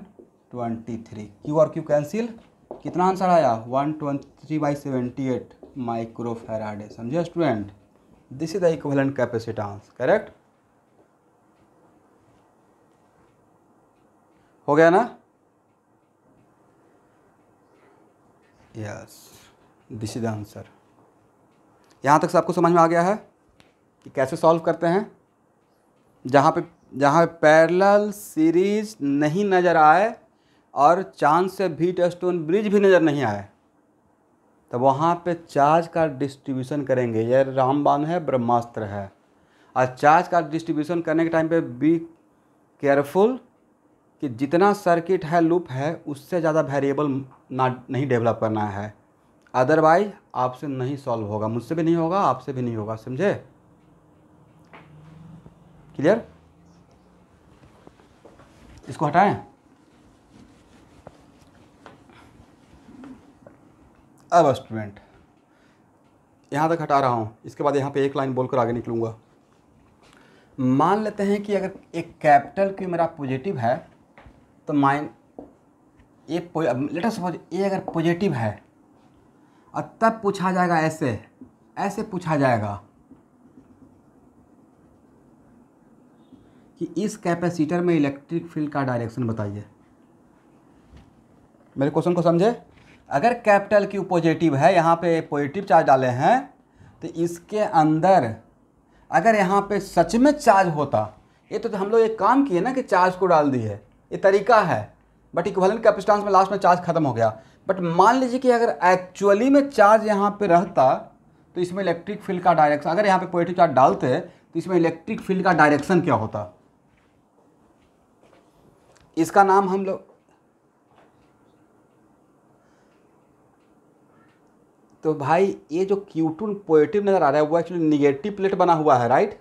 twenty three q और क्यू कैंसिल कितना आंसर आया one twenty three by seventy eight micro farad समझे student this is the equivalent capacitance correct हो गया ना yes this is the answer यहाँ तक सबको समझ में आ गया है कि कैसे सॉल्व करते हैं जहाँ पे जहाँ पे पैरल सीरीज नहीं नज़र आए और चांद से भी स्टोन ब्रिज भी नज़र नहीं आए तो वहाँ पे चार्ज का डिस्ट्रीब्यूशन करेंगे यह रामबाण है ब्रह्मास्त्र है और चार्ज का डिस्ट्रीब्यूशन करने के टाइम पे बी केयरफुल कि जितना सर्किट है लूप है उससे ज़्यादा वेरिएबल ना नहीं डेवलप करना है अदरवाइज आपसे नहीं सॉल्व होगा मुझसे भी नहीं होगा आपसे भी नहीं होगा समझे क्लियर इसको हटाएं अब स्टूडेंट यहाँ तक हटा रहा हूँ इसके बाद यहाँ पे एक लाइन बोलकर आगे निकलूँगा मान लेते हैं कि अगर एक कैपिटल क्यू मेरा पॉजिटिव है तो माइन ए लेटर सपोज ए अगर पॉजिटिव है और तब पूछा जाएगा ऐसे ऐसे पूछा जाएगा कि इस कैपेसिटर में इलेक्ट्रिक फील्ड का डायरेक्शन बताइए मेरे क्वेश्चन को समझे अगर कैपिटल क्यू पॉजिटिव है यहाँ पे पॉजिटिव चार्ज डाले हैं तो इसके अंदर अगर यहाँ पे सच में चार्ज होता ये तो, तो हम लोग एक काम किए ना कि चार्ज को डाल दिए ये तरीका है बट इक्वलेंट कैपिस्टांस में लास्ट में चार्ज खत्म हो गया बट मान लीजिए कि अगर एक्चुअली में चार्ज यहाँ पे रहता तो इसमें इलेक्ट्रिक फील्ड का डायरेक्शन अगर यहाँ पे पॉजिटिव चार्ज डालते तो इसमें इलेक्ट्रिक फील्ड का डायरेक्शन क्या होता इसका नाम हम लोग तो भाई ये जो क्यूटून पॉजिटिव नज़र आ रहा है वो एक्चुअली निगेटिव प्लेट बना हुआ है राइट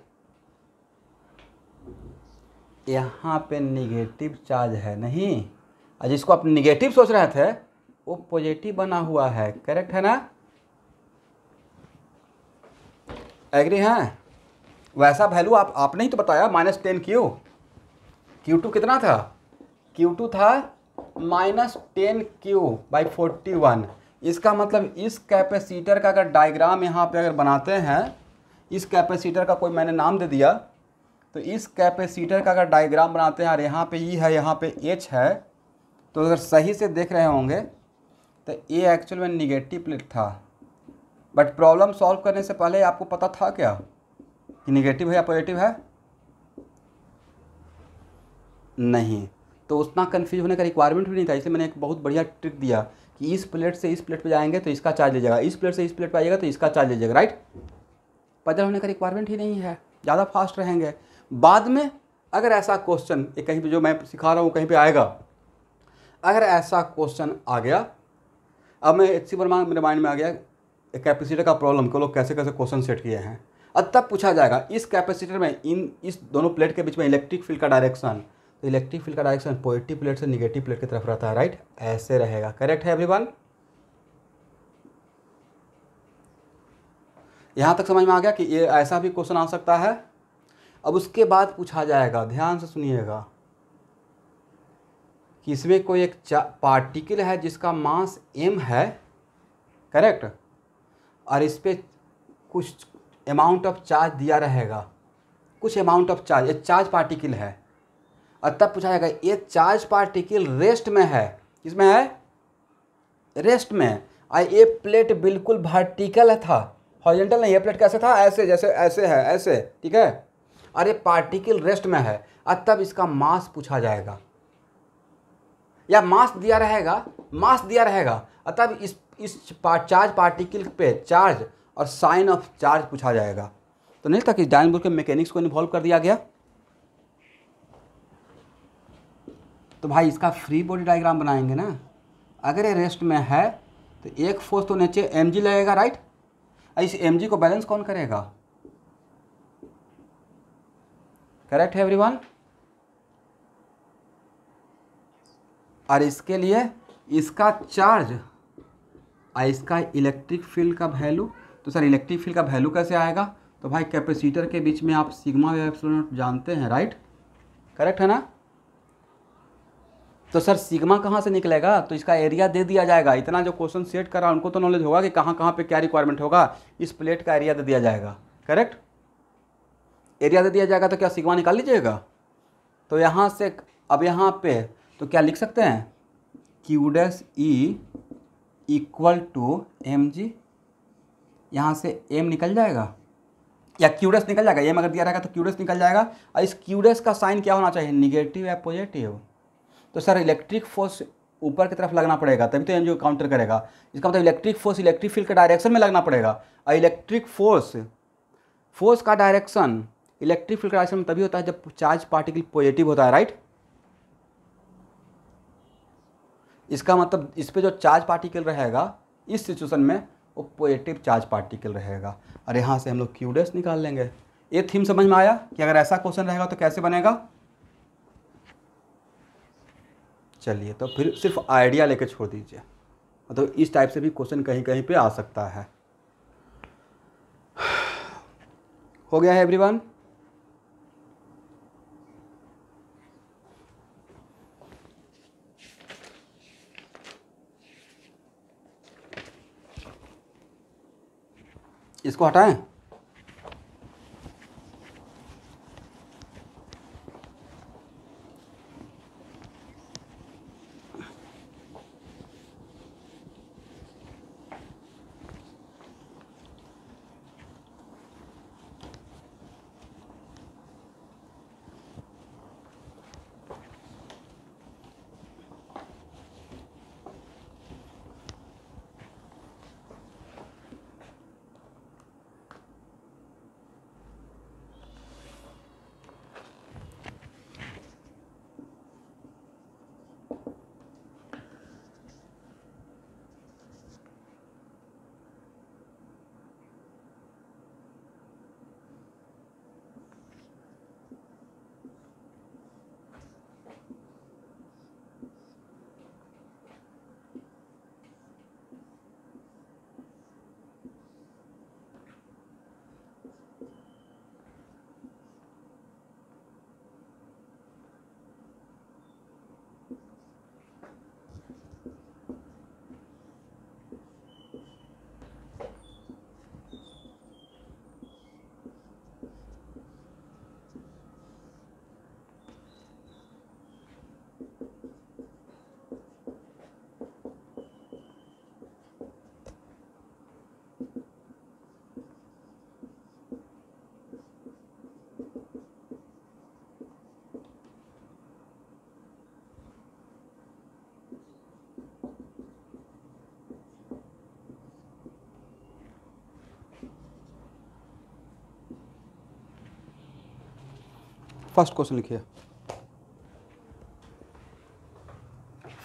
यहाँ पे निगेटिव चार्ज है नहीं और जिसको आप निगेटिव सोच रहे थे वो पॉजिटिव बना हुआ है करेक्ट है ना एग्री हैं वैसा वैल्यू आप आपने ही तो बताया minus ten q q two कितना था क्यू टू था minus ten q by forty one इसका मतलब इस कैपेसिटर का अगर डायग्राम यहाँ पे अगर बनाते हैं इस कैपेसिटर का कोई मैंने नाम दे दिया तो इस कैपेसिटर का अगर डायग्राम बनाते हैं और यहाँ पे ई e है यहाँ पे एच है तो अगर सही से देख रहे होंगे तो ए एक्चुअल में निगेटिव प्लेट था बट प्रॉब्लम सॉल्व करने से पहले आपको पता था क्या कि निगेटिव है या पॉजिटिव है नहीं तो उतना कन्फ्यूज होने का रिक्वायरमेंट भी नहीं था इसलिए मैंने एक बहुत बढ़िया ट्रिक दिया कि इस प्लेट से इस प्लेट पर जाएंगे तो इसका चार्ज ले जाएगा इस प्लेट से इस प्लेट पर आइएगा तो इसका चार्ज ले जाएगा राइट पदल होने का रिक्वायरमेंट ही नहीं है ज़्यादा फास्ट रहेंगे बाद में अगर ऐसा क्वेश्चन कहीं पे जो मैं सिखा रहा हूँ कहीं पे आएगा अगर ऐसा क्वेश्चन आ गया अब मैं एच सी वर्मा मेरे माइंड में आ गया कैपेसिटर का प्रॉब्लम को लोग कैसे कैसे क्वेश्चन सेट किए हैं अब तब पूछा जाएगा इस कैपेसिटर में इन इस दोनों प्लेट के बीच में इलेक्ट्रिक फील्ड का डायरेक्शन तो इलेक्ट्रिक फील्ड का डायरेक्शन पॉजिटिव प्लेट से निगेटिव प्लेट की तरफ रहता है राइट ऐसे रहेगा करेक्ट है एवरीवन यहाँ तक समझ में आ गया कि ये ऐसा भी क्वेश्चन आ सकता है अब उसके बाद पूछा जाएगा ध्यान से सुनिएगा कि इसमें कोई एक पार्टिकल है जिसका मास एम है करेक्ट और इस पर कुछ अमाउंट ऑफ चार्ज दिया रहेगा कुछ अमाउंट ऑफ चार्ज ये चार्ज पार्टिकल है और तब पूछा जाएगा ये चार्ज पार्टिकल रेस्ट में है किसमें है रेस्ट में आ ये प्लेट बिल्कुल वर्टिकल था हॉरिजेंटल नहीं ये प्लेट कैसे था ऐसे जैसे ऐसे है ऐसे ठीक है अरे पार्टिकल रेस्ट में है और तब इसका मास पूछा जाएगा या मास दिया रहेगा मास दिया रहेगा और तब इस इस चार्ज पार्टिकल पे चार्ज और साइन ऑफ चार्ज पूछा जाएगा तो नहीं था कि डायनबुर के मैकेनिक्स को इन्वॉल्व कर दिया गया तो भाई इसका फ्री बॉडी डायग्राम बनाएंगे ना अगर ये रेस्ट में है तो एक फोर्स तो नीचे एम लगेगा राइट इस एम को बैलेंस कौन करेगा करेक्ट है एवरीवन और इसके लिए इसका चार्ज और इसका इलेक्ट्रिक फील्ड का वैल्यू तो सर इलेक्ट्रिक फील्ड का वैल्यू कैसे आएगा तो भाई कैपेसिटर के बीच में आप सिग्मा वेव एप्सिलॉन जानते हैं राइट करेक्ट है ना तो सर सिग्मा कहाँ से निकलेगा तो इसका एरिया दे दिया जाएगा इतना जो क्वेश्चन सेट करा उनको तो नॉलेज होगा कि कहाँ कहाँ पे क्या रिक्वायरमेंट होगा इस प्लेट का एरिया दे दिया जाएगा करेक्ट एरिया दे दिया जाएगा तो क्या सिग्मा निकाल लीजिएगा तो यहाँ से अब यहाँ पे तो क्या लिख सकते हैं q E equal to m g यहाँ से एम निकल जाएगा या क्यूडेस निकल जाएगा एम अगर दिया रहेगा तो क्यूडेस निकल जाएगा और इस क्यूडेस का साइन क्या होना चाहिए निगेटिव या पॉजिटिव तो सर इलेक्ट्रिक फोर्स ऊपर की तरफ लगना पड़ेगा तभी तो एम जी काउंटर करेगा इसका मतलब इलेक्ट्रिक फोर्स इलेक्ट्रिक फील्ड के डायरेक्शन में लगना पड़ेगा और इलेक्ट्रिक फोर्स फोर्स का डायरेक्शन इलेक्ट्रिक फील्ड का आचरण तभी होता है जब चार्ज पार्टिकल पॉजिटिव होता है राइट इसका मतलब इस पर जो चार्ज पार्टिकल रहेगा इस सिचुएशन में वो पॉजिटिव चार्ज पार्टिकल रहेगा और यहाँ से हम लोग क्यूडेस निकाल लेंगे ये थीम समझ में आया कि अगर ऐसा क्वेश्चन रहेगा तो कैसे बनेगा चलिए तो फिर सिर्फ आइडिया लेके छोड़ दीजिए मतलब तो इस टाइप से भी क्वेश्चन कहीं कहीं पे आ सकता है हो गया है एवरीवन इसको हटाएं फर्स्ट क्वेश्चन लिखिए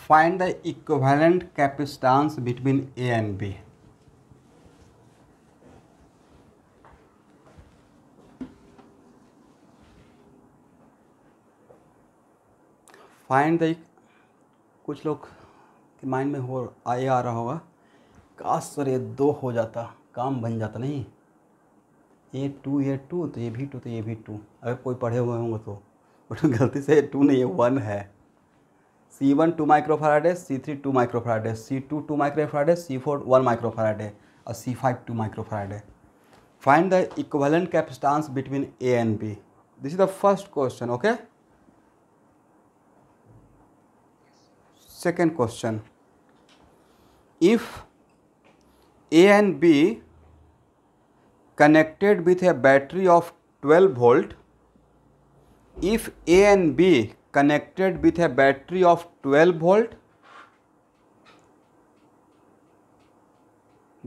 find the equivalent capacitance between A and B find the कुछ लोग के माइंड में हो आ रहा होगा काश सर ये दो हो जाता काम बन जाता नहीं ए टू ए टू तो ये भी टू तो ये भी टू अगर कोई पढ़े हुए होंगे तो बट गलती से टू नहीं है वन है C one two microfarad C three two microfarad C two two microfarad C four one microfarad और C five two microfarad find the equivalent capacitance between A and B this is the first question okay second question if A and B connected with a battery of 12 volt if A and B connected with a battery of 12 volt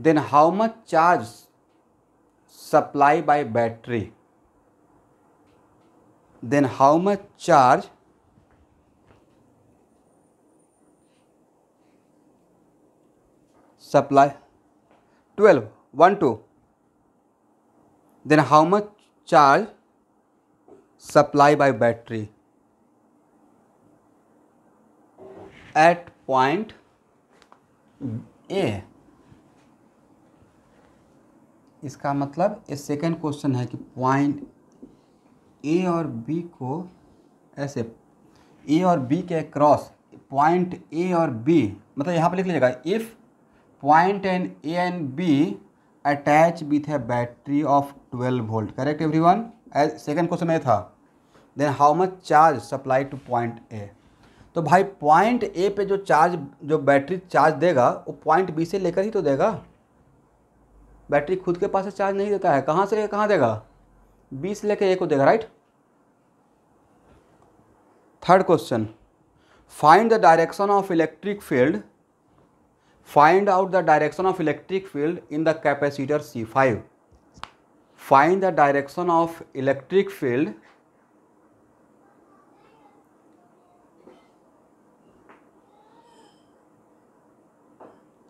then how much charge supply by battery then how much charge supply 12 1 2 then how much charge supply by battery at point A इसका मतलब ये second question है कि point A और B को ऐसे ए और B के क्रॉस पॉइंट ए और बी मतलब यहाँ पर लिख लीजिएगा if point and A and B attach with है battery of 12 volt correct everyone as second question ये था then how much charge supply to point A तो भाई पॉइंट ए पे जो चार्ज जो बैटरी चार्ज देगा वो पॉइंट बी से लेकर ही तो देगा बैटरी खुद के पास से चार्ज नहीं देता है कहाँ से लेकर कहाँ देगा बी से लेकर ए को देगा right third question find the direction of electric field Find out the direction of electric field in the capacitor C5. Find the direction of electric field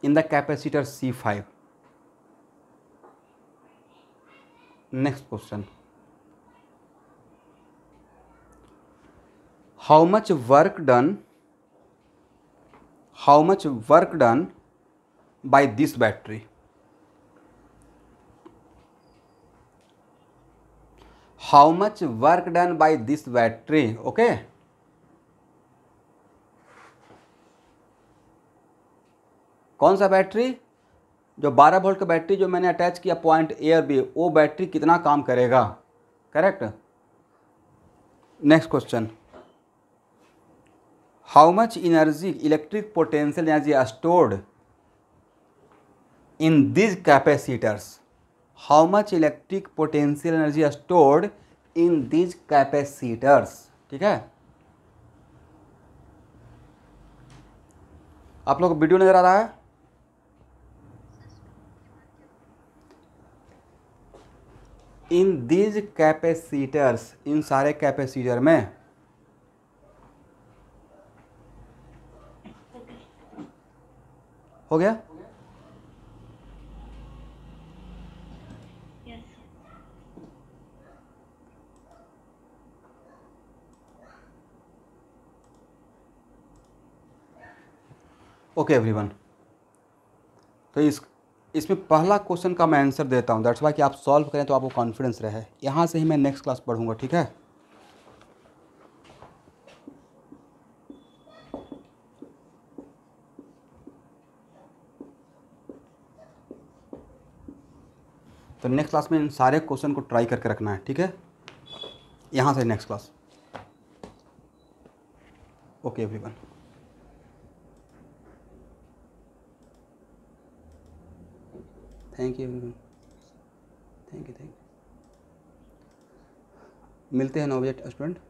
in the capacitor C5. Next question. How much work done? How much work done by this battery. How much work done by this battery, okay? कौन सा battery जो 12 volt का battery जो मैंने attach किया point A और B वो battery कितना काम करेगा correct next question how much energy electric potential energy stored in these capacitors how much electric potential energy is stored in these capacitors ठीक है आप लोग वीडियो नजर आ रहा है इन दीज कैपेसिटर्स इन सारे कैपेसिटर में हो गया ओके एवरीवन तो इस इसमें पहला क्वेश्चन का मैं आंसर देता हूँ दैट्स वाई कि आप सॉल्व करें तो आपको कॉन्फिडेंस रहे यहाँ से ही मैं नेक्स्ट क्लास पढ़ूंगा ठीक है तो नेक्स्ट क्लास में इन सारे क्वेश्चन को ट्राई करके रखना है ठीक है यहाँ से next class okay everyone thank you thank you thank you मिलते हैं नौ बजे स्टूडेंट